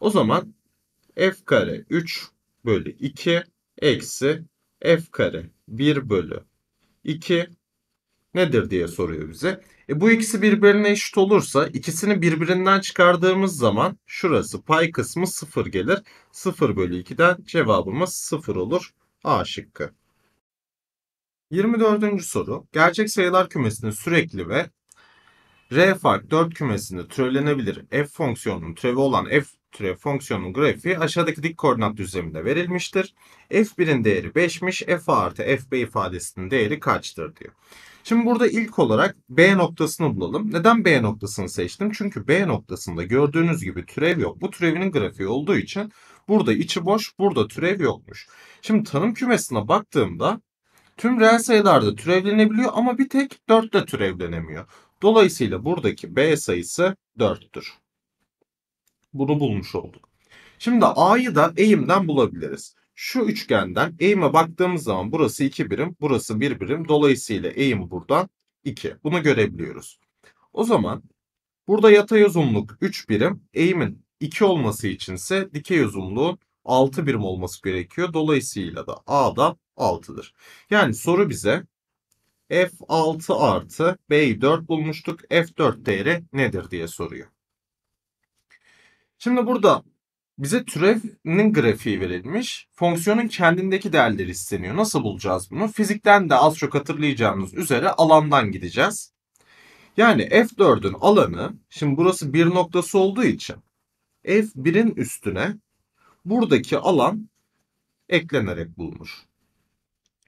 O zaman f kare 3 bölü 2 eksi f kare 1 bölü 2 nedir diye soruyor bize. E bu ikisi birbirine eşit olursa ikisini birbirinden çıkardığımız zaman şurası pay kısmı 0 gelir. 0 bölü 2'den cevabımız 0 olur. A şıkkı. 24. soru. Gerçek sayılar kümesinin sürekli ve R fark 4 kümesinde türevlenebilir f fonksiyonunun türevi olan f türev fonksiyonun grafiği aşağıdaki dik koordinat düzleminde verilmiştir. f1'in değeri 5'miş, f artı fb ifadesinin değeri kaçtır diyor. Şimdi burada ilk olarak B noktasını bulalım. Neden B noktasını seçtim? Çünkü B noktasında gördüğünüz gibi türev yok. Bu türevinin grafiği olduğu için burada içi boş, burada türev yokmuş. Şimdi tanım kümesine baktığımda tüm reel sayılarda türevlenebiliyor ama bir tek 4'te türevlenemiyor. Dolayısıyla buradaki B sayısı 4'tür. Bunu bulmuş olduk. Şimdi A'yı da eğimden bulabiliriz şu üçgenden eğime baktığımız zaman burası 2 birim, burası 1 birim. Dolayısıyla eğim buradan 2. Bunu görebiliyoruz. O zaman burada yatay uzunluk 3 birim, eğimin 2 olması içinse dikey uzunluğun 6 birim olması gerekiyor. Dolayısıyla da A da 6'dır. Yani soru bize F6 artı b 4 bulmuştuk. F4 değeri nedir diye soruyor. Şimdi burada bize türevinin grafiği verilmiş. Fonksiyonun kendindeki değerleri isteniyor. Nasıl bulacağız bunu? Fizikten de az çok hatırlayacağımız üzere alandan gideceğiz. Yani F4'ün alanı, şimdi burası bir noktası olduğu için F1'in üstüne buradaki alan eklenerek bulunur.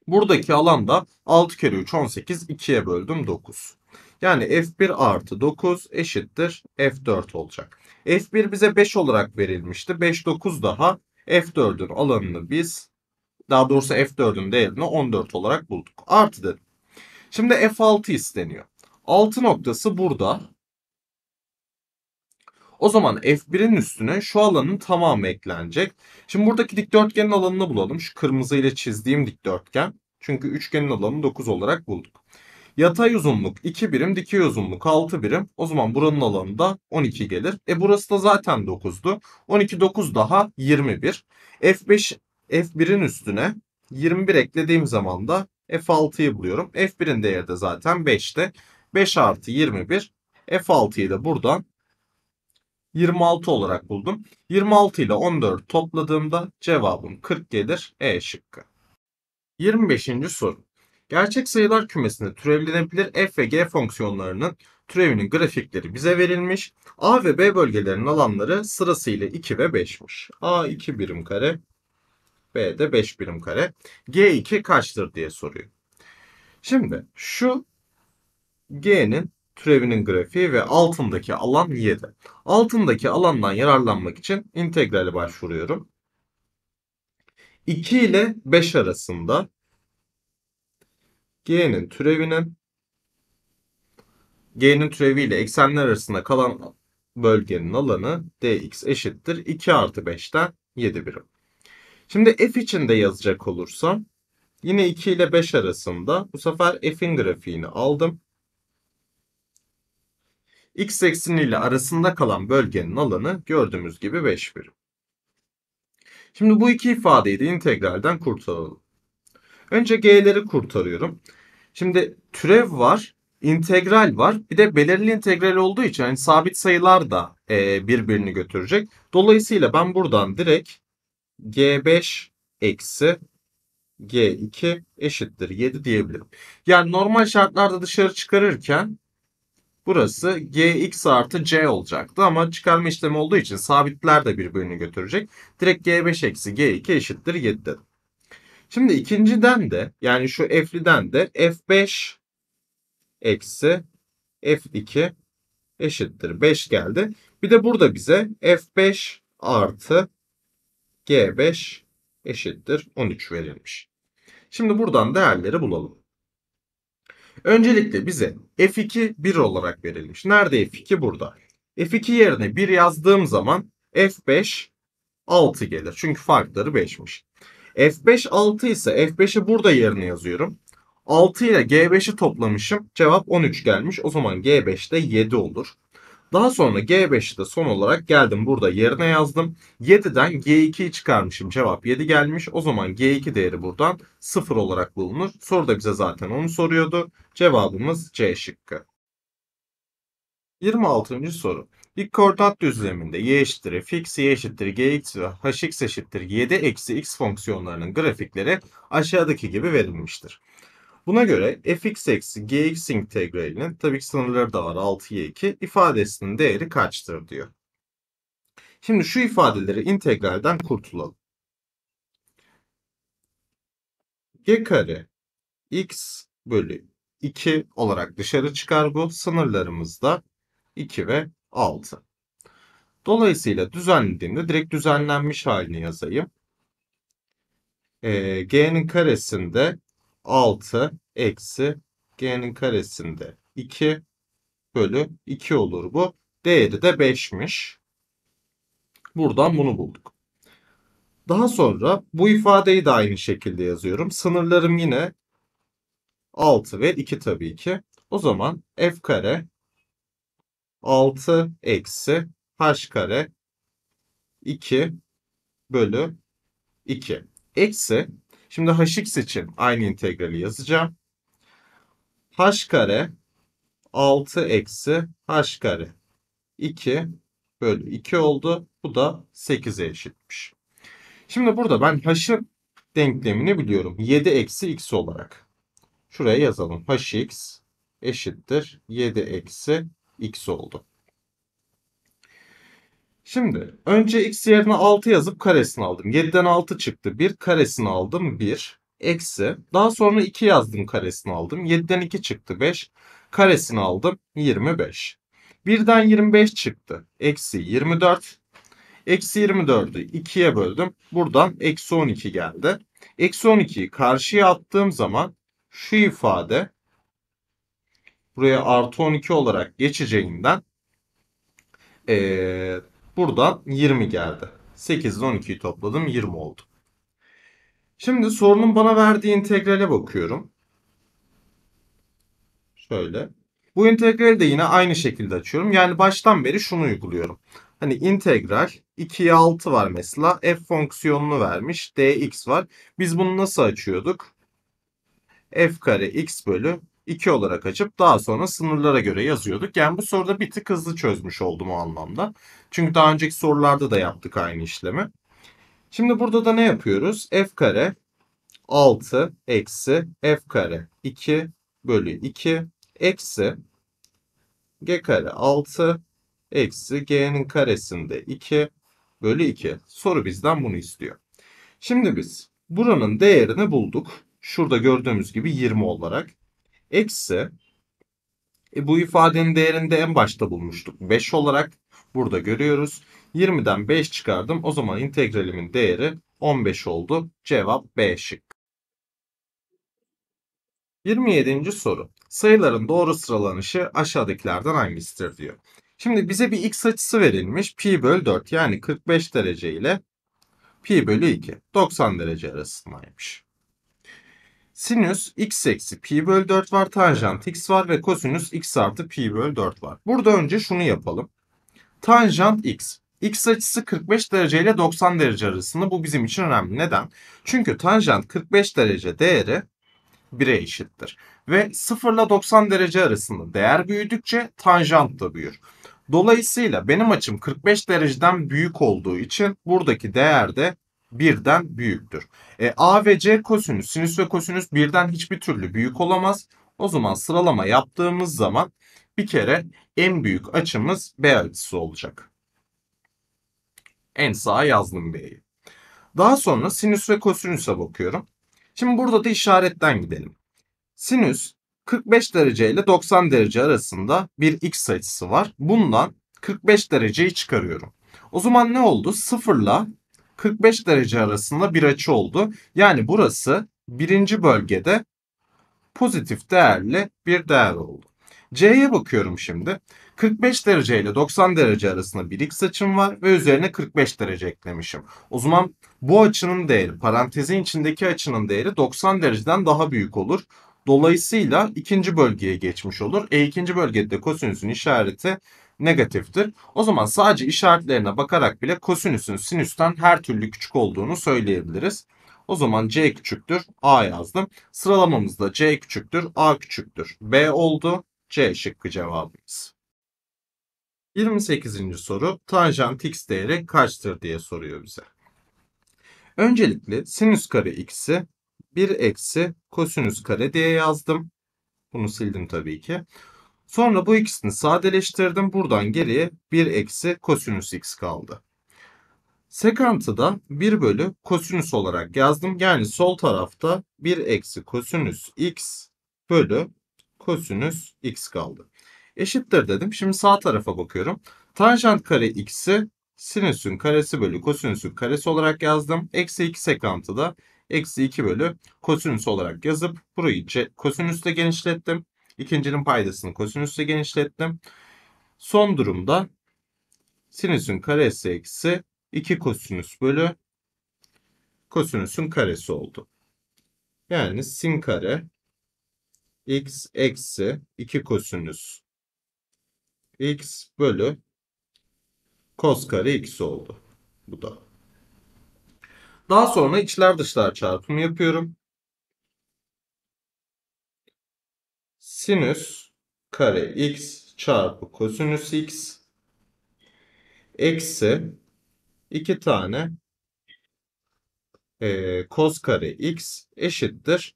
Buradaki alan da 6 kere 3 18 2'ye böldüm 9. Yani F1 artı 9 eşittir F4 olacak. F1 bize 5 olarak verilmişti. 5 9 daha F4'ün alanını biz daha doğrusu F4'ün değerini 14 olarak bulduk. Artı dedim. Şimdi F6 isteniyor. 6 noktası burada. O zaman F1'in üstüne şu alanın tamamı eklenecek. Şimdi buradaki dikdörtgenin alanını bulalım. Şu kırmızı ile çizdiğim dikdörtgen. Çünkü üçgenin alanını 9 olarak bulduk. Yatay uzunluk 2 birim, dikey uzunluk 6 birim. O zaman buranın alanı da 12 gelir. E burası da zaten 9'du. 12 9 daha 21. F5 F1'in üstüne 21 eklediğim zaman da F6'yı buluyorum. F1'in değeri de zaten 5'te. 5 artı 21 F6'yı da buradan 26 olarak buldum. 26 ile 14 topladığımda cevabım 40 gelir. E şıkkı. 25. soru. Gerçek sayılar kümesinde türevlenebilir f ve g fonksiyonlarının türevinin grafikleri bize verilmiş. A ve B bölgelerinin alanları sırasıyla 2 ve 5'miş. A 2 birim kare, B de 5 birim kare. G2 kaçtır diye soruyor. Şimdi şu G'nin türevinin grafiği ve altındaki alan y'de. Altındaki alandan yararlanmak için integrale başvuruyorum. 2 ile 5 arasında G'nin türevinin G'nin türevi ile eksenler arasında kalan bölgenin alanı dx eşittir 2 artı 5'ten 7 birim. Şimdi f için de yazacak olursam yine 2 ile 5 arasında bu sefer f'in grafiğini aldım. x ekseni ile arasında kalan bölgenin alanı gördüğümüz gibi 5 birim. Şimdi bu iki ifadeyi de integralden kurtaralım. Önce g'leri kurtarıyorum. Şimdi türev var, integral var. Bir de belirli integral olduğu için yani sabit sayılar da e, birbirini götürecek. Dolayısıyla ben buradan direkt g5 eksi g2 eşittir 7 diyebilirim. Yani normal şartlarda dışarı çıkarırken burası gx artı c olacaktı ama çıkarma işlemi olduğu için sabitler de birbirini götürecek. Direkt g5 eksi g2 eşittir 7 dedim. Şimdi ikinciden de yani şu F'liden de F5 eksi F2 eşittir 5 geldi. Bir de burada bize F5 artı G5 eşittir 13 verilmiş. Şimdi buradan değerleri bulalım. Öncelikle bize F2 1 olarak verilmiş. Nerede F2? Burada. F2 yerine 1 yazdığım zaman F5 6 gelir. Çünkü farkları 5'miş. F5 6 ise F5'i burada yerine yazıyorum. 6 ile G5'i toplamışım. Cevap 13 gelmiş. O zaman g de 7 olur. Daha sonra G5'i de son olarak geldim burada yerine yazdım. 7'den G2'yi çıkarmışım. Cevap 7 gelmiş. O zaman G2 değeri buradan 0 olarak bulunur. Soru da bize zaten onu soruyordu. Cevabımız C şıkkı. 26. soru. Bir koordinat düzleminde y eşittir fx, y eşittir gx ve hx eşittir 7 eksi x fonksiyonlarının grafikleri aşağıdaki gibi verilmiştir. Buna göre fx eksi gx integralinin tabii ki sınırları da var 6y2 ifadesinin değeri kaçtır diyor. Şimdi şu ifadeleri integralden kurtulalım. g kare x bölü 2 olarak dışarı çıkar bu. Sınırlarımız da 2 ve 6. Dolayısıyla düzenlediğimde direkt düzenlenmiş halini yazayım. E, g'nin karesinde 6 eksi g'nin karesinde 2 bölü 2 olur bu. Değeri de 5'miş. Buradan bunu bulduk. Daha sonra bu ifadeyi de aynı şekilde yazıyorum. Sınırlarım yine 6 ve 2 tabii ki. O zaman f kare 6 eksi h kare 2 bölü 2. Eksi şimdi hx için aynı integrali yazacağım. h kare 6 eksi h kare 2 bölü 2 oldu. Bu da 8'e eşitmiş. Şimdi burada ben h'ın denklemini biliyorum. 7 eksi x olarak. Şuraya yazalım. hx eşittir 7 eksi x oldu. Şimdi önce x yerine 6 yazıp karesini aldım. 7'den 6 çıktı. 1 karesini aldım. 1 eksi. Daha sonra 2 yazdım karesini aldım. 7'den 2 çıktı. 5 karesini aldım. 25. 1'den 25 çıktı. Eksi 24. Eksi 24'ü 2'ye böldüm. Buradan eksi 12 geldi. Eksi 12'yi karşıya attığım zaman şu ifade buraya artı 12 olarak geçeceğinden ee, buradan 20 geldi. 8 ile 12'yi topladım 20 oldu. Şimdi sorunun bana verdiği integrale bakıyorum. Şöyle. Bu integrali de yine aynı şekilde açıyorum. Yani baştan beri şunu uyguluyorum. Hani integral 2'ye 6 var mesela. F fonksiyonunu vermiş. dx var. Biz bunu nasıl açıyorduk? f kare x bölü 2 olarak açıp daha sonra sınırlara göre yazıyorduk. Yani bu soruda bir tık hızlı çözmüş oldum o anlamda. Çünkü daha önceki sorularda da yaptık aynı işlemi. Şimdi burada da ne yapıyoruz? F kare 6 eksi F kare 2 bölü 2 eksi G kare 6 eksi G'nin karesinde 2 bölü 2. Soru bizden bunu istiyor. Şimdi biz buranın değerini bulduk. Şurada gördüğümüz gibi 20 olarak. Eksi e, bu ifadenin değerinde en başta bulmuştuk. 5 olarak burada görüyoruz. 20'den 5 çıkardım. O zaman integralimin değeri 15 oldu. Cevap B şık. 27. soru. Sayıların doğru sıralanışı aşağıdakilerden hangisidir diyor. Şimdi bize bir x açısı verilmiş. Pi bölü 4 yani 45 derece ile pi bölü 2 90 derece arasındaymış. Sinüs x eksi pi bölü 4 var. Tanjant x var ve kosinüs x artı pi bölü 4 var. Burada önce şunu yapalım. Tanjant x. X açısı 45 derece ile 90 derece arasında. Bu bizim için önemli. Neden? Çünkü tanjant 45 derece değeri 1'e eşittir. Ve 0 ile 90 derece arasında değer büyüdükçe tanjant da büyür. Dolayısıyla benim açım 45 dereceden büyük olduğu için buradaki değer de birden büyüktür. E, A ve C kosinüs, sinüs ve kosinüs birden hiçbir türlü büyük olamaz. O zaman sıralama yaptığımız zaman bir kere en büyük açımız B açısı olacak. En sağa yazdım B'yi. Daha sonra sinüs ve kosinüse bakıyorum. Şimdi burada da işaretten gidelim. Sinüs 45 derece ile 90 derece arasında bir x açısı var. Bundan 45 dereceyi çıkarıyorum. O zaman ne oldu? 0 ile 45 derece arasında bir açı oldu. Yani burası birinci bölgede pozitif değerli bir değer oldu. C'ye bakıyorum şimdi. 45 derece ile 90 derece arasında bir x açım var ve üzerine 45 derece eklemişim. O zaman bu açının değeri parantezin içindeki açının değeri 90 dereceden daha büyük olur. Dolayısıyla ikinci bölgeye geçmiş olur. E ikinci bölgede kosinüsün işareti negatiftir. O zaman sadece işaretlerine bakarak bile kosinüsün sinüsten her türlü küçük olduğunu söyleyebiliriz. O zaman C küçüktür A yazdım. Sıralamamızda C küçüktür A küçüktür B oldu. C şıkkı cevabımız. 28. soru tanjant x değeri kaçtır diye soruyor bize. Öncelikle sinüs kare x'i 1 eksi kosinüs kare diye yazdım. Bunu sildim tabii ki. Sonra bu ikisini sadeleştirdim. Buradan geriye 1 eksi kosinüs x kaldı. Sekantı da 1 bölü kosinüs olarak yazdım. Yani sol tarafta 1 eksi kosinüs x bölü kosinüs x kaldı. Eşittir dedim. Şimdi sağ tarafa bakıyorum. Tanjant kare x'i sinüsün karesi bölü kosinüsün karesi olarak yazdım. Eksi 2 sekantı da eksi 2 bölü kosinüs olarak yazıp burayı kosinüsle genişlettim. İkincinin paydasını kosinüsle genişlettim. Son durumda sinüsün karesi eksi 2 kosinüs bölü kosinüsün karesi oldu. Yani sin kare x eksi 2 kosinüs x bölü kos kare x oldu. Bu da. Daha sonra içler dışlar çarpımı yapıyorum. sinüs kare x çarpı kosinüs x eksi iki tane e, kos kare x eşittir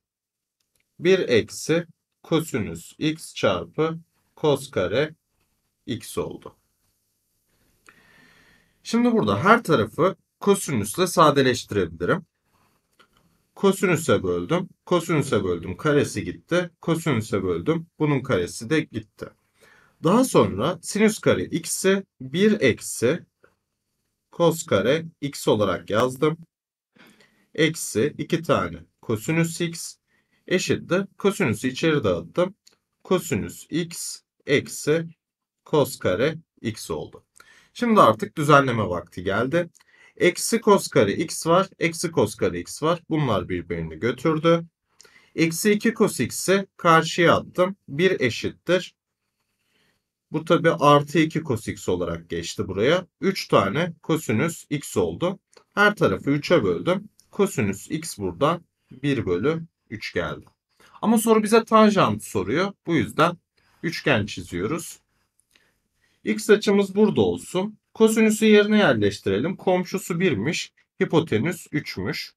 1 eksi kosinüs x çarpı kos kare x oldu. Şimdi burada her tarafı kosinüsle sadeleştirebilirim. Kosinüse böldüm. Kosinüse böldüm. Karesi gitti. Kosinüse böldüm. Bunun karesi de gitti. Daha sonra sinüs kare x'i 1 eksi kos kare x olarak yazdım. Eksi 2 tane kosinüs x eşittir. Kosinüsü içeri dağıttım. Kosinüs x eksi kos kare x oldu. Şimdi artık düzenleme vakti geldi. Eksi kos kare x var. Eksi kos kare x var. Bunlar birbirini götürdü. Eksi 2 kos x'i karşıya attım. 1 eşittir. Bu tabi artı 2 kos x olarak geçti buraya. 3 tane kosinüs x oldu. Her tarafı 3'e böldüm. Kosinüs x buradan 1 bölü 3 geldi. Ama soru bize tanjant soruyor. Bu yüzden üçgen çiziyoruz. X açımız burada olsun. Kosinüsü yerine yerleştirelim. Komşusu 1'miş. Hipotenüs 3'müş.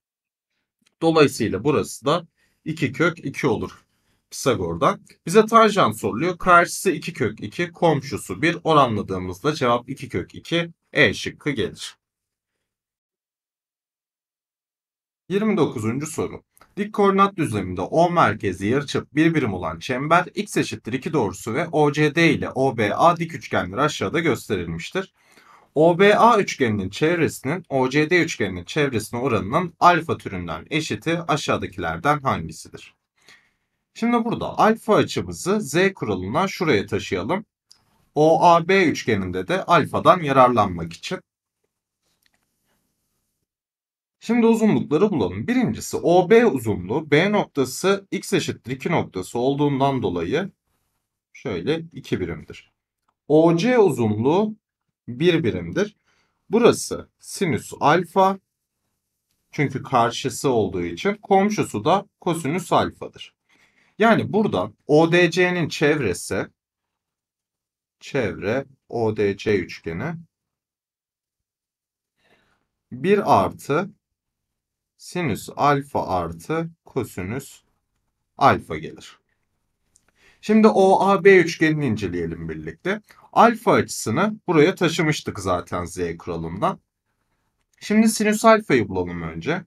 Dolayısıyla burası da 2 kök 2 olur. Pisagor'dan. Bize tanjant soruluyor. Karşısı 2 kök 2, komşusu 1. Oranladığımızda cevap 2 kök 2. E şıkkı gelir. 29. soru. Dik koordinat düzleminde O merkezi yarıçap bir birim olan çember x eşittir 2 doğrusu ve OCD ile OBA dik üçgenleri aşağıda gösterilmiştir. OBA üçgeninin çevresinin OCD üçgeninin çevresine oranının alfa türünden eşiti aşağıdakilerden hangisidir? Şimdi burada alfa açımızı z kuralından şuraya taşıyalım. OAB üçgeninde de alfadan yararlanmak için. Şimdi uzunlukları bulalım. Birincisi OB uzunluğu B noktası x eşittir 2 noktası olduğundan dolayı şöyle 2 birimdir. OC uzunluğu bir birimdir. Burası sinüs alfa. Çünkü karşısı olduğu için komşusu da kosinüs alfadır. Yani buradan ODC'nin çevresi çevre ODC üçgeni 1 artı sinüs alfa artı kosinüs alfa gelir. Şimdi OAB üçgenini inceleyelim birlikte. Alfa açısını buraya taşımıştık zaten z kuralından. Şimdi sinüs alfayı bulalım önce.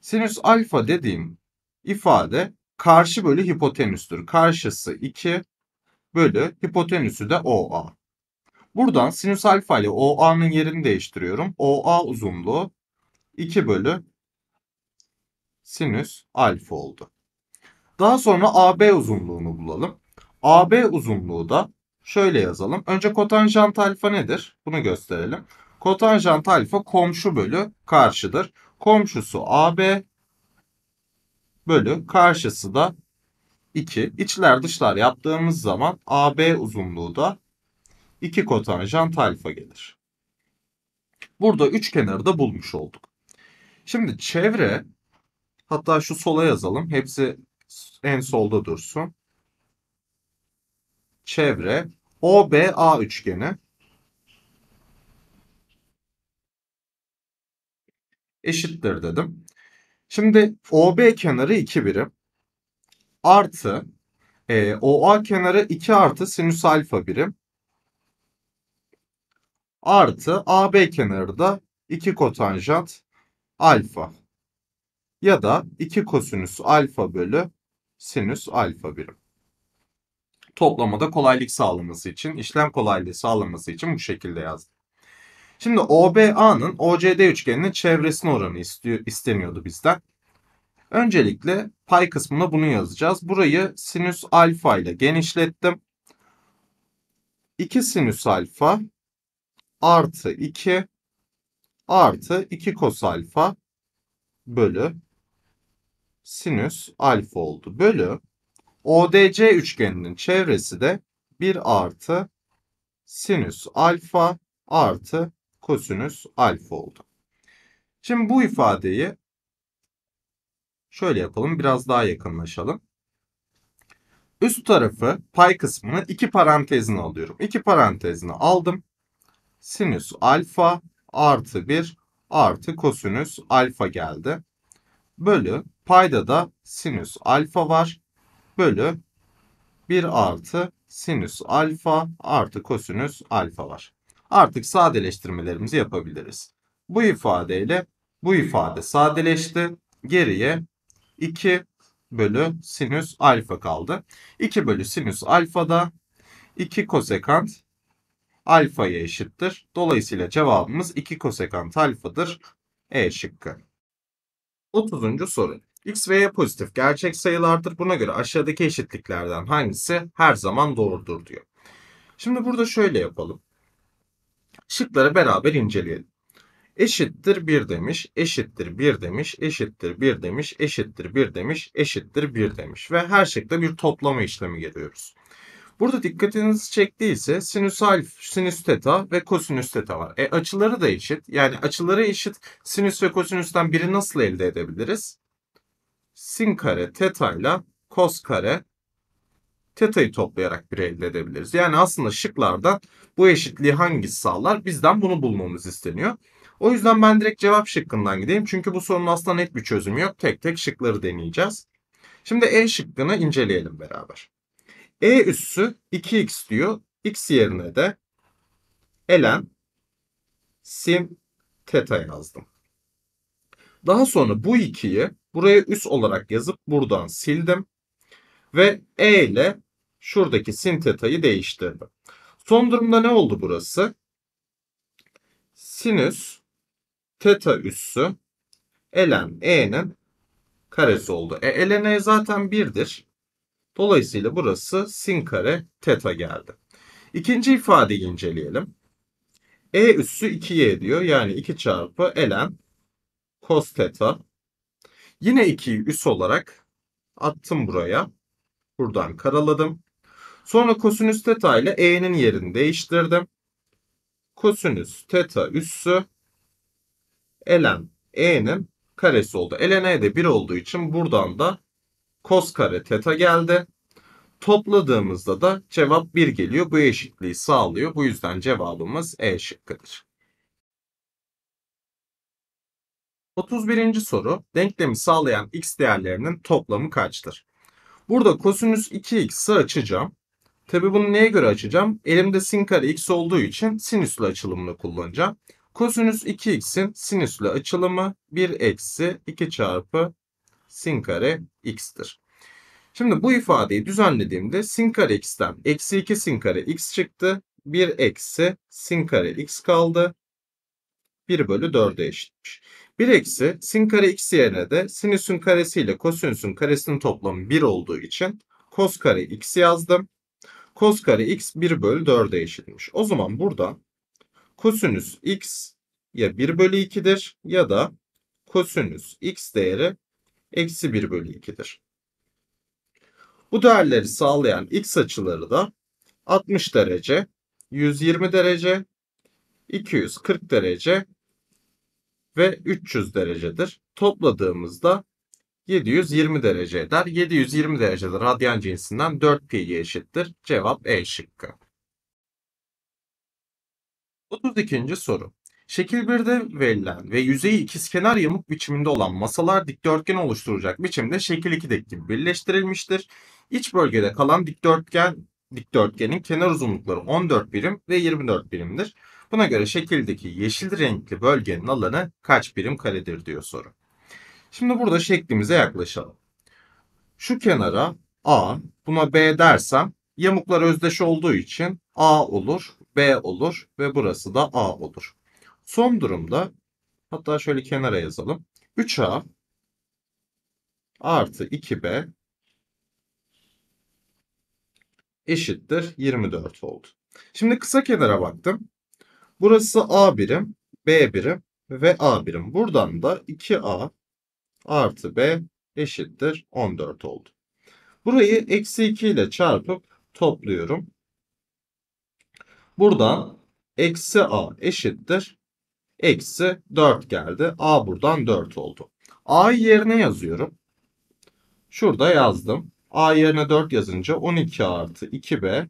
Sinüs alfa dediğim ifade karşı bölü hipotenüstür. Karşısı 2 bölü hipotenüsü de OA. Buradan sinüs alfa ile OA'nın yerini değiştiriyorum. OA uzunluğu 2 bölü sinüs alfa oldu. Daha sonra AB uzunluğunu bulalım. AB uzunluğu da Şöyle yazalım. Önce kotanjant alfa nedir? Bunu gösterelim. Kotanjant alfa komşu bölü karşıdır. Komşusu AB bölü karşısı da 2. İçler dışlar yaptığımız zaman AB uzunluğu da 2 kotanjant alfa gelir. Burada üç kenarı da bulmuş olduk. Şimdi çevre hatta şu sola yazalım. Hepsi en solda dursun çevre OBA üçgeni eşittir dedim. Şimdi OB kenarı 2 birim artı e, OA kenarı 2 artı sinüs alfa birim artı AB kenarı da 2 kotanjant alfa ya da 2 kosinüs alfa bölü sinüs alfa birim toplamada kolaylık sağlaması için, işlem kolaylığı sağlaması için bu şekilde yazdım. Şimdi OBA'nın OCD üçgeninin çevresine oranı istiyor, isteniyordu bizden. Öncelikle pay kısmına bunu yazacağız. Burayı sinüs alfa ile genişlettim. 2 sinüs alfa artı 2 artı 2 kos alfa bölü sinüs alfa oldu. Bölü ODC üçgeninin çevresi de 1 artı sinüs alfa artı kosinüs alfa oldu. Şimdi bu ifadeyi şöyle yapalım biraz daha yakınlaşalım. Üst tarafı pay kısmını iki parantezine alıyorum. İki parantezine aldım. Sinüs alfa artı 1 artı kosinüs alfa geldi. Bölü payda da sinüs alfa var bölü 1 artı sinüs alfa artı kosinüs alfa var. Artık sadeleştirmelerimizi yapabiliriz. Bu ifadeyle bu ifade sadeleşti. Geriye 2 bölü sinüs alfa kaldı. 2 bölü sinüs alfa da 2 kosekant alfaya eşittir. Dolayısıyla cevabımız 2 kosekant alfadır. E şıkkı. 30. soru. X ve Y pozitif gerçek sayılardır. Buna göre aşağıdaki eşitliklerden hangisi her zaman doğrudur diyor. Şimdi burada şöyle yapalım. Şıkları beraber inceleyelim. Eşittir 1 demiş, eşittir 1 demiş, eşittir 1 demiş, eşittir 1 demiş, eşittir 1 demiş. Ve her şekilde bir toplama işlemi geliyoruz. Burada dikkatinizi çektiyse sinüs alf, sinüs teta ve kosinüs teta var. E açıları da eşit. Yani açıları eşit sinüs ve kosinüsten biri nasıl elde edebiliriz? sin kare teta ile kos kare teta'yı toplayarak bir elde edebiliriz. Yani aslında şıklarda bu eşitliği hangisi sağlar? Bizden bunu bulmamız isteniyor. O yüzden ben direkt cevap şıkkından gideyim. Çünkü bu sorunun aslında net bir çözümü yok. Tek tek şıkları deneyeceğiz. Şimdi E şıkkını inceleyelim beraber. E üssü 2x diyor. X yerine de elen sin teta yazdım. Daha sonra bu 2'yi Buraya üs olarak yazıp buradan sildim. Ve E ile şuradaki sin teta'yı değiştirdim. Son durumda ne oldu burası? Sinüs teta üssü elen e'nin karesi oldu. E elen e zaten 1'dir. Dolayısıyla burası sin kare teta geldi. İkinci ifadeyi inceleyelim. E üssü 2y diyor. Yani 2 çarpı elen cos teta Yine 2'yi üs olarak attım buraya. Buradan karaladım. Sonra kosinüs teta ile e'nin yerini değiştirdim. Kosinüs teta üssü elen e'nin karesi oldu. ln e de 1 olduğu için buradan da kos kare teta geldi. Topladığımızda da cevap 1 geliyor. Bu eşitliği sağlıyor. Bu yüzden cevabımız E şıkkıdır. 31. soru denklemi sağlayan x değerlerinin toplamı kaçtır? Burada kosinüs 2x'i açacağım. Tabi bunu neye göre açacağım? Elimde sin kare x olduğu için sinüslü açılımını kullanacağım. Kosinüs 2x'in sinüslü açılımı 1 eksi 2 çarpı sin kare x'tir. Şimdi bu ifadeyi düzenlediğimde sin kare x'ten eksi 2 sin kare x çıktı. 1 eksi sin kare x kaldı. 1 bölü 4'e eşitmiş. 1 eksi sin kare x yerine de sinüsün karesi ile kosinüsün karesinin toplamı 1 olduğu için kos kare x yazdım. Kos kare x 1 bölü 4'e eşitmiş. O zaman burada kosinüs x ya 1 bölü 2'dir ya da kosinüs x değeri eksi 1 bölü 2'dir. Bu değerleri sağlayan x açıları da 60 derece, 120 derece, 240 derece ve 300 derecedir. Topladığımızda 720 derece eder. 720 derecede radyan cinsinden 4 pi'ye eşittir. Cevap E şıkkı. 32. soru. Şekil 1'de verilen ve yüzeyi ikizkenar yamuk biçiminde olan masalar dikdörtgen oluşturacak biçimde şekil 2'deki gibi birleştirilmiştir. İç bölgede kalan dikdörtgen dikdörtgenin kenar uzunlukları 14 birim ve 24 birimdir. Buna göre şekildeki yeşil renkli bölgenin alanı kaç birim karedir diyor soru. Şimdi burada şeklimize yaklaşalım. Şu kenara A, buna B dersem yamuklar özdeş olduğu için A olur, B olur ve burası da A olur. Son durumda hatta şöyle kenara yazalım. 3A artı 2B eşittir 24 oldu. Şimdi kısa kenara baktım. Burası A birim, B birim ve A birim. Buradan da 2A artı B eşittir 14 oldu. Burayı eksi 2 ile çarpıp topluyorum. Buradan eksi A eşittir. Eksi 4 geldi. A buradan 4 oldu. A yerine yazıyorum. Şurada yazdım. A yerine 4 yazınca 12 artı 2B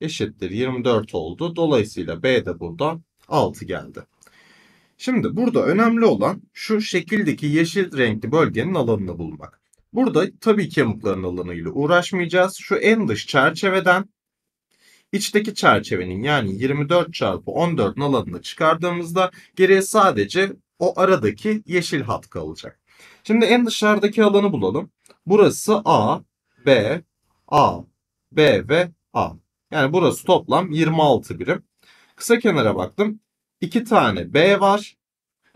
eşittir 24 oldu. Dolayısıyla B de burada 6 geldi. Şimdi burada önemli olan şu şekildeki yeşil renkli bölgenin alanını bulmak. Burada tabii ki yamukların alanıyla uğraşmayacağız. Şu en dış çerçeveden içteki çerçevenin yani 24 çarpı 14'ün alanını çıkardığımızda geriye sadece o aradaki yeşil hat kalacak. Şimdi en dışarıdaki alanı bulalım. Burası A, B, A, B ve A. Yani burası toplam 26 birim. Kısa kenara baktım. 2 tane B var.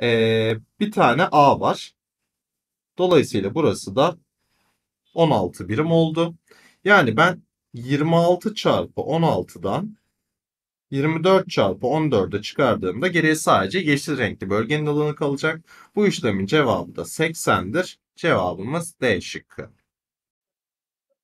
Ee, bir tane A var. Dolayısıyla burası da 16 birim oldu. Yani ben 26 çarpı 16'dan 24 çarpı 14'e çıkardığımda geriye sadece yeşil renkli bölgenin alanı kalacak. Bu işlemin cevabı da 80'dir. Cevabımız D şıkkı.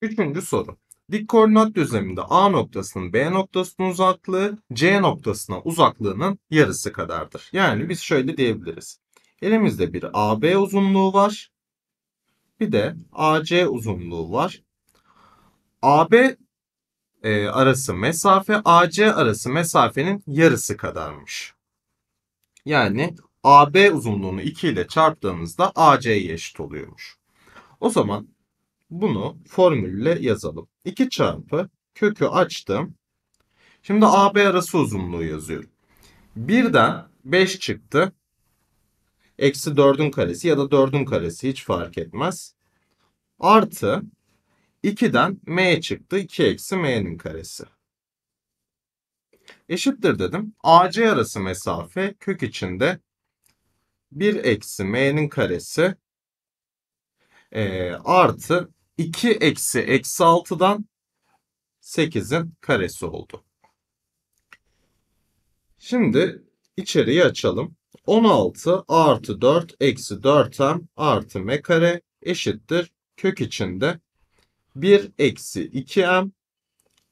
Üçüncü soru. Dik koordinat düzleminde A noktasının B noktasının uzaklığı C noktasına uzaklığının yarısı kadardır. Yani biz şöyle diyebiliriz. Elimizde bir AB uzunluğu var. Bir de AC uzunluğu var. AB e, arası mesafe AC arası mesafenin yarısı kadarmış. Yani AB uzunluğunu 2 ile çarptığımızda AC'ye eşit oluyormuş. O zaman bunu formülle yazalım. 2 çarpı kökü açtım. Şimdi AB arası uzunluğu yazıyorum. 1'den 5 çıktı. Eksi 4'ün karesi ya da 4'ün karesi hiç fark etmez. Artı 2'den m çıktı. 2 eksi m'nin karesi. Eşittir dedim. AC arası mesafe kök içinde 1 eksi m'nin karesi e, artı 2 eksi eksi 6'dan 8'in karesi oldu. Şimdi içeriği açalım. 16 artı 4 eksi 4m artı m kare eşittir kök içinde 1 eksi 2m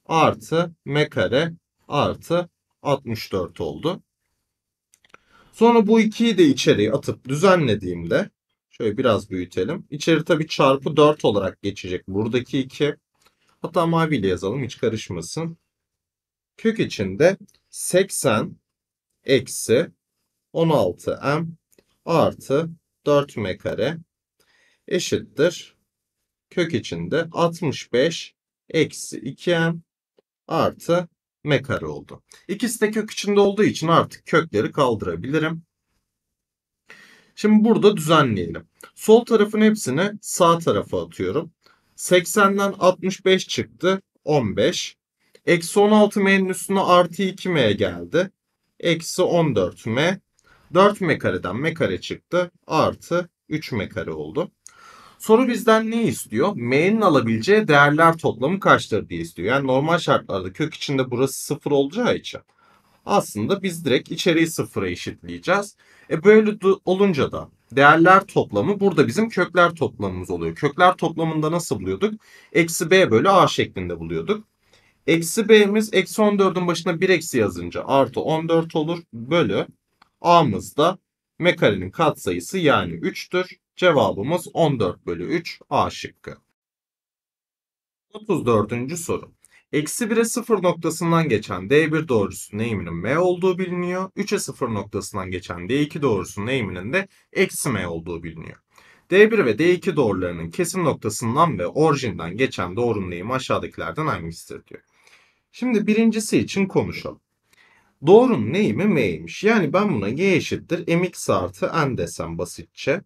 artı m kare artı 64 oldu. Sonra bu 2'yi de içeriye atıp düzenlediğimde Şöyle biraz büyütelim. İçeri tabii çarpı 4 olarak geçecek. Buradaki 2. Hatta maviyle yazalım hiç karışmasın. Kök içinde 80 eksi 16m artı 4m kare eşittir. Kök içinde 65 eksi 2m artı m kare oldu. İkisi de kök içinde olduğu için artık kökleri kaldırabilirim. Şimdi burada düzenleyelim. Sol tarafın hepsini sağ tarafa atıyorum. 80'den 65 çıktı. 15. Eksi 16m'nin üstüne artı 2m geldi. Eksi 14m. 4m kareden m kare çıktı. Artı 3m kare oldu. Soru bizden ne istiyor? M'nin alabileceği değerler toplamı kaçtır diye istiyor. Yani normal şartlarda kök içinde burası sıfır olacağı için. Aslında biz direkt içeriği sıfıra eşitleyeceğiz. E böyle olunca da değerler toplamı burada bizim kökler toplamımız oluyor. Kökler toplamında nasıl buluyorduk? Eksi b bölü a şeklinde buluyorduk. Eksi b'miz eksi 14'ün başına 1 eksi yazınca artı 14 olur bölü a'mız da m karenin katsayısı yani 3'tür. Cevabımız 14 bölü 3 a şıkkı. 34. soru. Eksi 1'e 0 noktasından geçen D1 doğrusunun eğiminin M olduğu biliniyor. 3'e 0 noktasından geçen D2 doğrusunun eğiminin de eksi M olduğu biliniyor. D1 ve D2 doğrularının kesim noktasından ve orijinden geçen doğrunun eğimi aşağıdakilerden hangisidir diyor. Şimdi birincisi için konuşalım. Doğrunun eğimi m'ymiş. Yani ben buna y eşittir mx artı n desem basitçe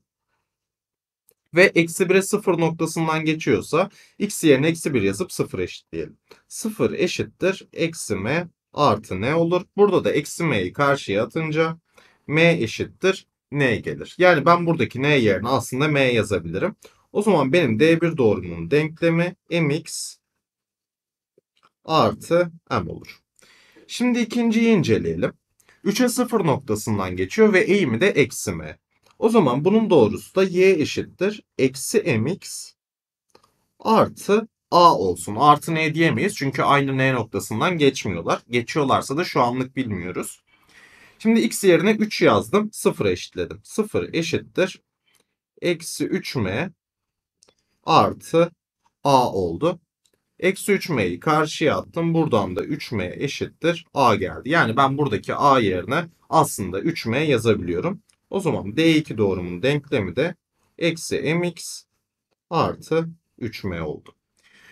ve eksi 1'e 0 noktasından geçiyorsa x yerine eksi 1 yazıp 0 diyelim. 0 eşittir eksi m artı n olur. Burada da eksi m'yi karşıya atınca m eşittir n gelir. Yani ben buradaki n yerine aslında m yazabilirim. O zaman benim d1 doğrumunun denklemi mx artı m olur. Şimdi ikinciyi inceleyelim. 3'e 0 noktasından geçiyor ve eğimi de eksi m. O zaman bunun doğrusu da y eşittir. Eksi mx artı a olsun. Artı n diyemeyiz çünkü aynı n noktasından geçmiyorlar. Geçiyorlarsa da şu anlık bilmiyoruz. Şimdi x yerine 3 yazdım. 0 eşitledim. 0 eşittir. Eksi 3m artı a oldu. Eksi 3m'yi karşıya attım. Buradan da 3m eşittir a geldi. Yani ben buradaki a yerine aslında 3m yazabiliyorum. O zaman D2 doğrumunun denklemi de eksi mx artı 3m oldu.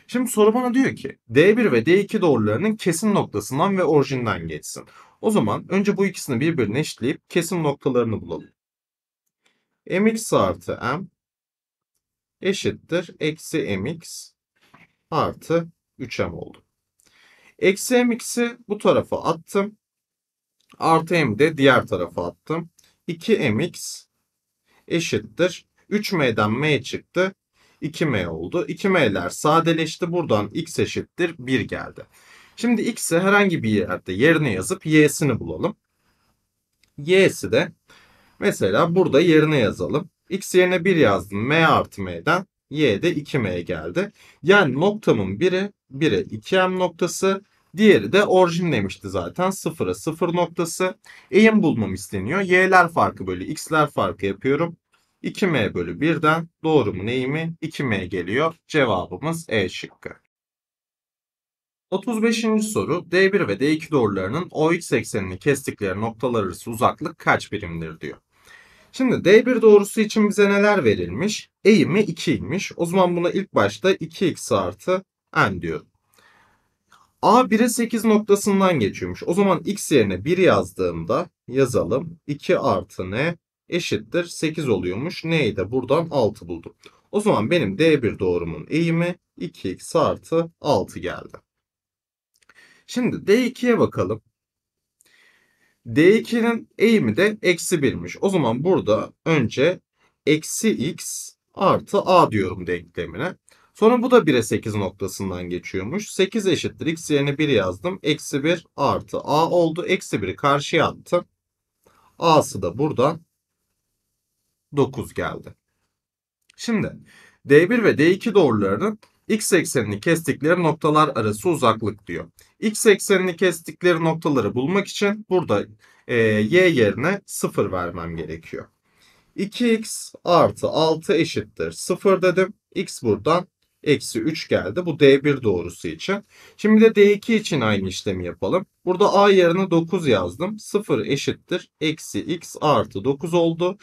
Şimdi soru bana diyor ki D1 ve D2 doğrularının kesim noktasından ve orijinden geçsin. O zaman önce bu ikisini birbirine eşitleyip kesim noktalarını bulalım. mx artı m eşittir eksi mx artı 3m oldu. Eksi mx'i bu tarafa attım. Artı m de diğer tarafa attım. 2mx eşittir. 3m'den m çıktı. 2m oldu. 2m'ler sadeleşti. Buradan x eşittir 1 geldi. Şimdi x'i herhangi bir yerde yerine yazıp y'sini bulalım. y'si de mesela burada yerine yazalım. x yerine 1 yazdım. m artı m'den y'de 2m geldi. Yani noktamın biri, biri 2m noktası, Diğeri de demişti zaten. Sıfıra sıfır noktası. Eğim bulmam isteniyor. Y'ler farkı bölü x'ler farkı yapıyorum. 2m bölü 1'den doğru mu eğimi 2m geliyor. Cevabımız E şıkkı. 35. soru D1 ve D2 doğrularının OX eksenini kestikleri noktalar arası uzaklık kaç birimdir diyor. Şimdi D1 doğrusu için bize neler verilmiş? Eğimi 2'ymiş. O zaman buna ilk başta 2x artı n diyorum. A 1'e 8 noktasından geçiyormuş. O zaman x yerine 1 yazdığımda yazalım. 2 artı n eşittir 8 oluyormuş. N'yi de buradan 6 buldum. O zaman benim D1 doğrumun eğimi 2x artı 6 geldi. Şimdi D2'ye bakalım. D2'nin eğimi de eksi 1'miş. O zaman burada önce eksi x artı a diyorum denklemine. Sonra bu da 1'e 8 noktasından geçiyormuş. 8 eşittir. X yerine 1 yazdım. Eksi 1 artı A oldu. Eksi 1'i karşıya attım. A'sı da buradan 9 geldi. Şimdi D1 ve D2 doğrularının x eksenini kestikleri noktalar arası uzaklık diyor. X eksenini kestikleri noktaları bulmak için burada e, y yerine 0 vermem gerekiyor. 2x artı 6 eşittir 0 dedim. x buradan eksi 3 geldi. Bu D1 doğrusu için. Şimdi de D2 için aynı işlemi yapalım. Burada A yerine 9 yazdım. 0 eşittir. Eksi x artı 9 oldu.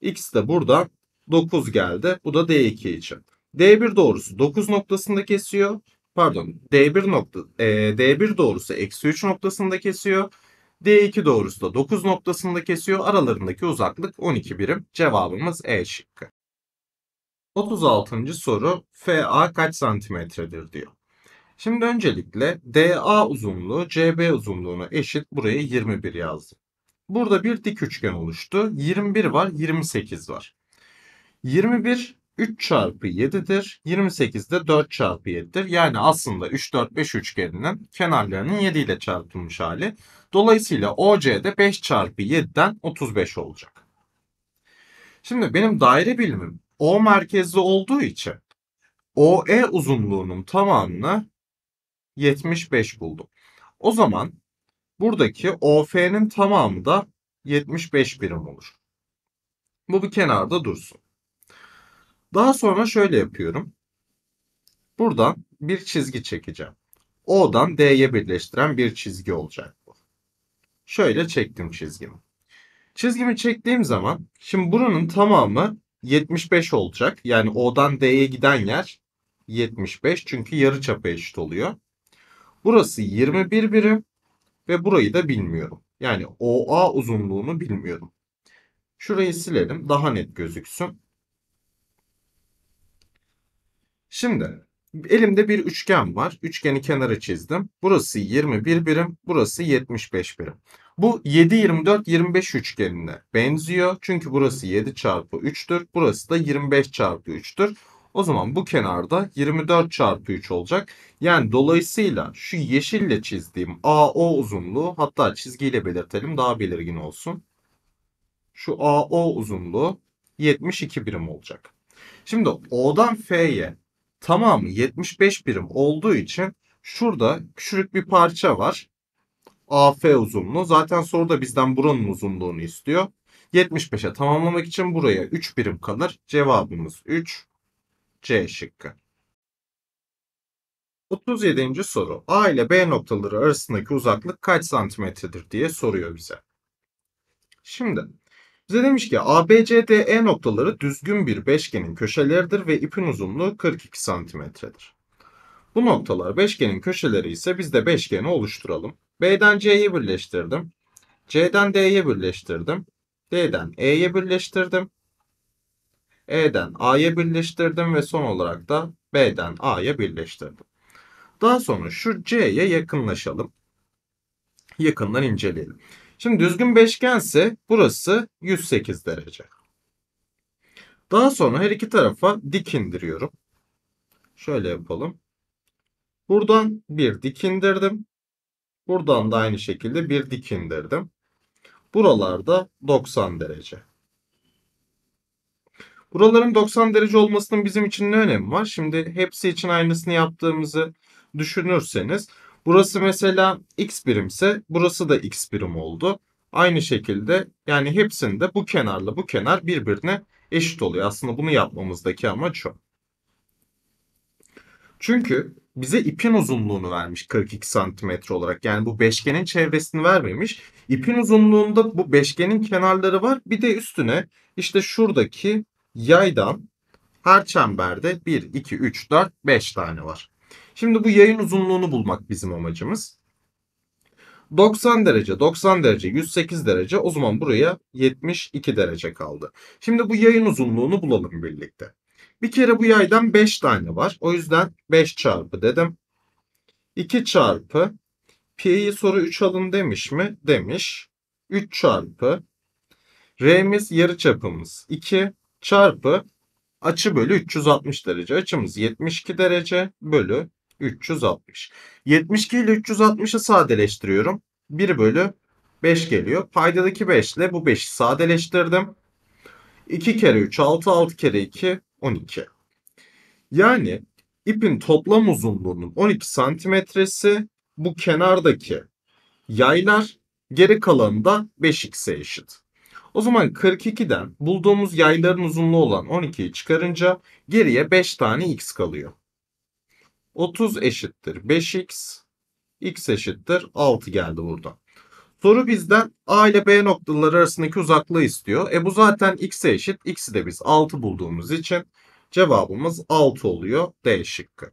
X de burada 9 geldi. Bu da D2 için. D1 doğrusu 9 noktasında kesiyor. Pardon D1 nokta e, D1 doğrusu eksi 3 noktasında kesiyor. D2 doğrusu da 9 noktasında kesiyor. Aralarındaki uzaklık 12 birim. Cevabımız E şıkkı. 36. soru FA kaç santimetredir diyor. Şimdi öncelikle DA uzunluğu CB uzunluğuna eşit buraya 21 yazdım. Burada bir dik üçgen oluştu. 21 var 28 var. 21 3 çarpı 7'dir. 28 de 4 çarpı 7'dir. Yani aslında 3, 4, 5 üçgeninin kenarlarının 7 ile çarpılmış hali. Dolayısıyla OC'de 5 çarpı 7'den 35 olacak. Şimdi benim daire bilimim o merkezli olduğu için OE uzunluğunun tamamını 75 buldum. O zaman buradaki OF'nin tamamı da 75 birim olur. Bu bir kenarda dursun. Daha sonra şöyle yapıyorum. Buradan bir çizgi çekeceğim. O'dan D'ye birleştiren bir çizgi olacak bu. Şöyle çektim çizgimi. Çizgimi çektiğim zaman şimdi buranın tamamı 75 olacak. Yani O'dan D'ye giden yer 75 çünkü yarı çapa eşit oluyor. Burası 21 birim ve burayı da bilmiyorum. Yani OA uzunluğunu bilmiyorum. Şurayı silelim daha net gözüksün. Şimdi elimde bir üçgen var. Üçgeni kenara çizdim. Burası 21 birim, burası 75 birim. Bu 7, 24, 25 üçgenine benziyor. Çünkü burası 7 çarpı 3'tür. Burası da 25 çarpı 3'tür. O zaman bu kenarda 24 çarpı 3 olacak. Yani dolayısıyla şu yeşille çizdiğim AO uzunluğu hatta çizgiyle belirtelim daha belirgin olsun. Şu AO uzunluğu 72 birim olacak. Şimdi O'dan F'ye tamamı 75 birim olduğu için şurada küçük bir parça var. AF uzunluğu. Zaten soruda bizden buranın uzunluğunu istiyor. 75'e tamamlamak için buraya 3 birim kalır. Cevabımız 3. C şıkkı. 37. soru. A ile B noktaları arasındaki uzaklık kaç santimetredir diye soruyor bize. Şimdi bize demiş ki ABCDE noktaları düzgün bir beşgenin köşeleridir ve ipin uzunluğu 42 santimetredir. Bu noktalar beşgenin köşeleri ise biz de beşgeni oluşturalım. B'den C'yi birleştirdim. C'den D'yi birleştirdim. D'den E'yi birleştirdim. E'den A'yı birleştirdim ve son olarak da B'den A'yı birleştirdim. Daha sonra şu C'ye yakınlaşalım. Yakından inceleyelim. Şimdi düzgün beşgense burası 108 derece. Daha sonra her iki tarafa dik indiriyorum. Şöyle yapalım. Buradan bir dik indirdim. Buradan da aynı şekilde bir dik indirdim. Buralarda 90 derece. Buraların 90 derece olmasının bizim için ne önemi var? Şimdi hepsi için aynısını yaptığımızı düşünürseniz burası mesela x birimse burası da x birim oldu. Aynı şekilde yani hepsinde bu kenarla bu kenar birbirine eşit oluyor. Aslında bunu yapmamızdaki amaç şu. Çünkü bize ipin uzunluğunu vermiş 42 santimetre olarak. Yani bu beşgenin çevresini vermemiş. İpin uzunluğunda bu beşgenin kenarları var. Bir de üstüne işte şuradaki yaydan her çemberde 1, 2, 3, 4, 5 tane var. Şimdi bu yayın uzunluğunu bulmak bizim amacımız. 90 derece, 90 derece, 108 derece o zaman buraya 72 derece kaldı. Şimdi bu yayın uzunluğunu bulalım birlikte. Bir kere bu yaydan 5 tane var. O yüzden 5 çarpı dedim. 2 çarpı pi'yi soru 3 alın demiş mi? Demiş. 3 çarpı R'miz yarı çapımız 2 çarpı açı bölü 360 derece. Açımız 72 derece bölü 360. 72 ile 360'ı sadeleştiriyorum. 1 bölü 5 geliyor. Paydadaki 5 ile bu 5'i sadeleştirdim. 2 kere 3 6 6 kere 2 12. Yani ipin toplam uzunluğunun 12 santimetresi bu kenardaki yaylar geri kalanı da 5x'e eşit. O zaman 42'den bulduğumuz yayların uzunluğu olan 12'yi çıkarınca geriye 5 tane x kalıyor. 30 eşittir 5x, x eşittir 6 geldi burada. Soru bizden A ile B noktaları arasındaki uzaklığı istiyor. E bu zaten x'e eşit. X'i de biz 6 bulduğumuz için cevabımız 6 oluyor D şıkkı.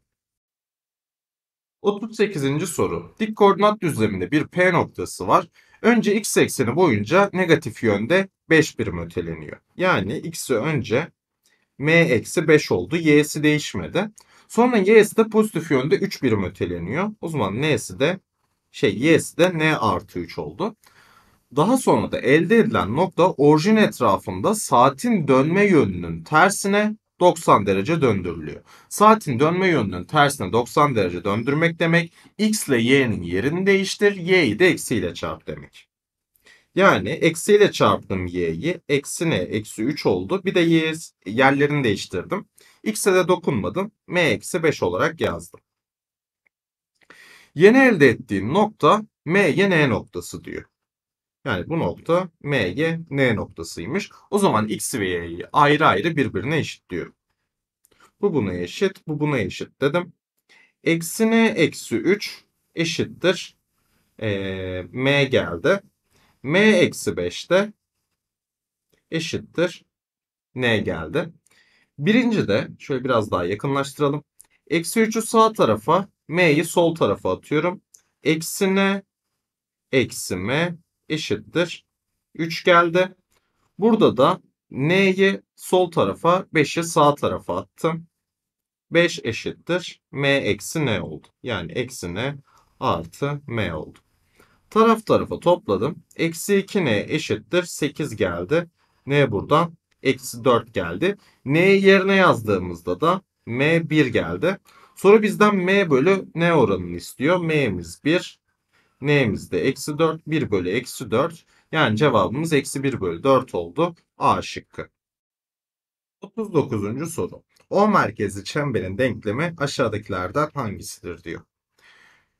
38. soru. Dik koordinat düzleminde bir P noktası var. Önce x ekseni boyunca negatif yönde 5 birim öteleniyor. Yani x'i önce m eksi 5 oldu. y'si değişmedi. Sonra y'si de pozitif yönde 3 birim öteleniyor. O zaman n'si de şey y'si de n artı 3 oldu. Daha sonra da elde edilen nokta orijin etrafında saatin dönme yönünün tersine 90 derece döndürülüyor. Saatin dönme yönünün tersine 90 derece döndürmek demek x ile y'nin yerini değiştir, y'yi de eksiyle çarp demek. Yani eksiyle çarptım y'yi. Eksi ne? Eksi 3 oldu. Bir de y yerlerini değiştirdim. x'e de dokunmadım. m eksi 5 olarak yazdım. Yeni elde ettiğin nokta MYN noktası diyor. Yani bu nokta MYN noktasıymış. O zaman X ve Y'yi ayrı ayrı birbirine eşitliyorum. Bu buna eşit, bu buna eşit dedim. Eksi N eksi 3 eşittir. Ee, M geldi. M eksi 5 de eşittir. N geldi. Birinci de şöyle biraz daha yakınlaştıralım. Eksi 3'ü sağ tarafa m'yi sol tarafa atıyorum. Eksi n eksi m eşittir 3 geldi. Burada da n'yi sol tarafa 5'i sağ tarafa attım. 5 eşittir m eksi n oldu. Yani eksi n artı m oldu. Taraf tarafa topladım. Eksi 2n eşittir 8 geldi. n buradan eksi 4 geldi. N'yi yerine yazdığımızda da m1 geldi. Soru bizden m bölü n oranını istiyor. m'miz 1. n'miz de eksi 4. 1 bölü eksi 4. Yani cevabımız eksi 1 bölü 4 oldu. A şıkkı. 39. soru. O merkezli çemberin denklemi aşağıdakilerden hangisidir diyor.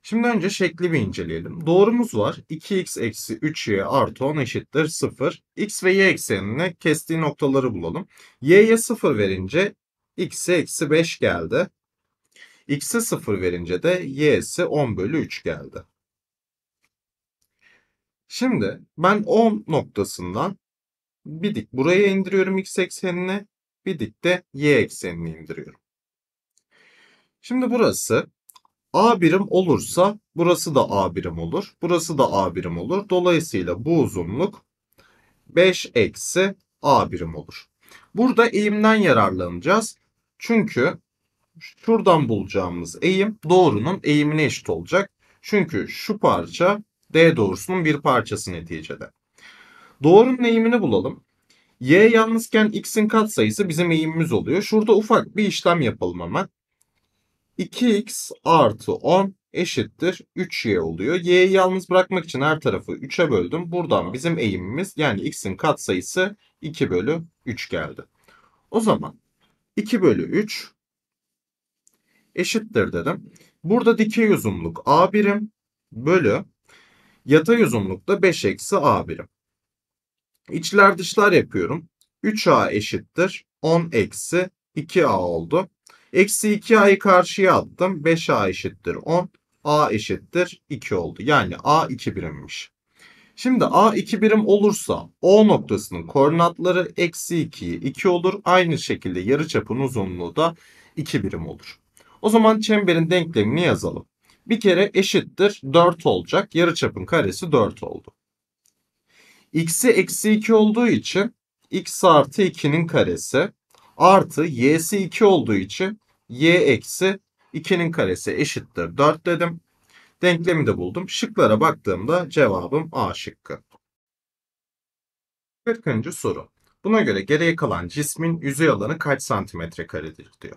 Şimdi önce şekli bir inceleyelim. Doğrumuz var. 2x eksi 3y artı 10 eşittir 0. x ve y eksenini kestiği noktaları bulalım. y'ye 0 verince x'e eksi 5 geldi. X'e 0 verince de y'si 10 bölü 3 geldi. Şimdi ben 10 noktasından bir dik buraya indiriyorum x eksenine. Bir dik de y eksenini indiriyorum. Şimdi burası A birim olursa burası da A birim olur. Burası da A birim olur. Dolayısıyla bu uzunluk 5 eksi A birim olur. Burada eğimden yararlanacağız. Çünkü şuradan bulacağımız eğim doğrunun eğimine eşit olacak. Çünkü şu parça D doğrusunun bir parçası neticede. Doğrunun eğimini bulalım. Y yalnızken x'in katsayısı bizim eğimimiz oluyor. Şurada ufak bir işlem yapalım hemen. 2x artı 10 eşittir 3y oluyor. Y'yi yalnız bırakmak için her tarafı 3'e böldüm. Buradan bizim eğimimiz yani x'in katsayısı 2 bölü 3 geldi. O zaman 2 bölü 3 eşittir dedim. Burada dikey uzunluk A birim bölü yatay uzunluk da 5 eksi A birim. İçler dışlar yapıyorum. 3A eşittir 10 eksi 2A oldu. Eksi 2A'yı karşıya attım. 5A eşittir 10. A eşittir 2 oldu. Yani A 2 birimmiş. Şimdi A 2 birim olursa O noktasının koordinatları eksi 2'yi 2 olur. Aynı şekilde yarıçapın uzunluğu da 2 birim olur. O zaman çemberin denklemini yazalım. Bir kere eşittir 4 olacak. Yarıçapın karesi 4 oldu. X'i eksi 2 olduğu için x artı 2'nin karesi artı y'si 2 olduğu için y eksi 2'nin karesi eşittir 4 dedim. Denklemi de buldum. Şıklara baktığımda cevabım A şıkkı. 40. soru. Buna göre geriye kalan cismin yüzey alanı kaç santimetre karedir diyor.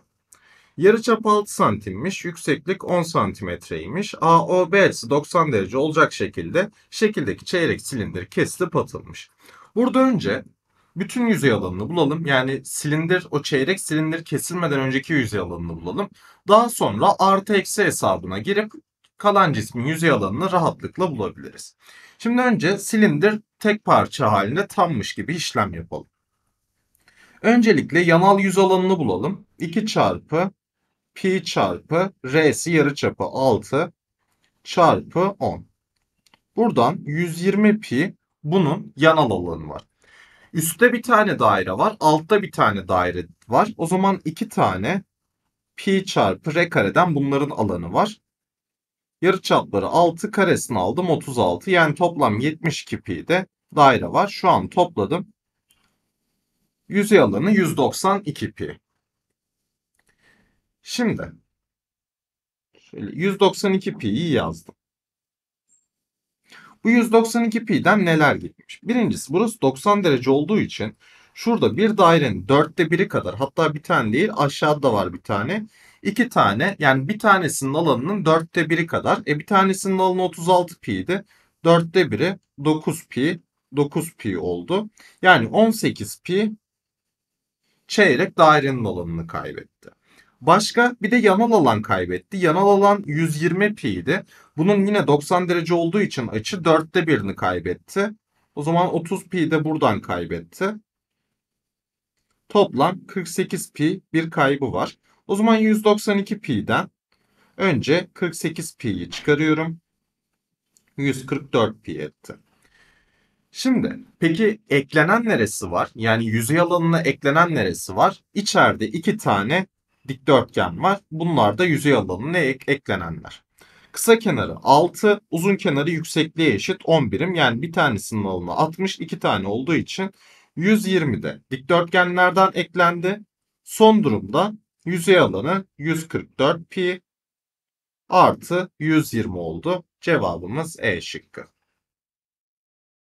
Yarıçap 6 santimmiş, yükseklik 10 santimetreymiş. AOB açısı 90 derece olacak şekilde şekildeki çeyrek silindir kesilip atılmış. Burada önce bütün yüzey alanını bulalım. Yani silindir o çeyrek silindir kesilmeden önceki yüzey alanını bulalım. Daha sonra artı eksi hesabına girip kalan cismin yüzey alanını rahatlıkla bulabiliriz. Şimdi önce silindir tek parça halinde tammış gibi işlem yapalım. Öncelikle yanal yüz alanını bulalım. 2 çarpı pi çarpı r'si yarıçapı 6 çarpı 10. Buradan 120 pi bunun yanal alanı var. Üste bir tane daire var. Altta bir tane daire var. O zaman iki tane pi çarpı r kareden bunların alanı var. Yarıçapları 6 karesini aldım 36. Yani toplam 72 pi de daire var. Şu an topladım. Yüzey alanı 192 pi. Şimdi şöyle 192 pi'yi yazdım. Bu 192 pi'den neler gitmiş? Birincisi burası 90 derece olduğu için şurada bir dairenin dörtte biri kadar hatta bir tane değil aşağıda var bir tane. iki tane yani bir tanesinin alanının dörtte biri kadar. E bir tanesinin alanı 36 pi'ydi. Dörtte biri 9 pi 9 pi oldu. Yani 18 pi çeyrek dairenin alanını kaybetti. Başka bir de yanal alan kaybetti. Yanal alan 120 pi'ydi. Bunun yine 90 derece olduğu için açı 4'te 1'ini kaybetti. O zaman 30 pi de buradan kaybetti. Toplam 48 pi bir kaybı var. O zaman 192 pi'den önce 48 pi'yi çıkarıyorum. 144 pi etti. Şimdi peki eklenen neresi var? Yani yüzey alanına eklenen neresi var? İçeride iki tane dikdörtgen var. Bunlar da yüzey alanına ek eklenenler. Kısa kenarı 6, uzun kenarı yüksekliğe eşit 10 birim. Yani bir tanesinin alanı 60, iki tane olduğu için 120 de dikdörtgenlerden eklendi. Son durumda yüzey alanı 144 pi artı 120 oldu. Cevabımız E şıkkı.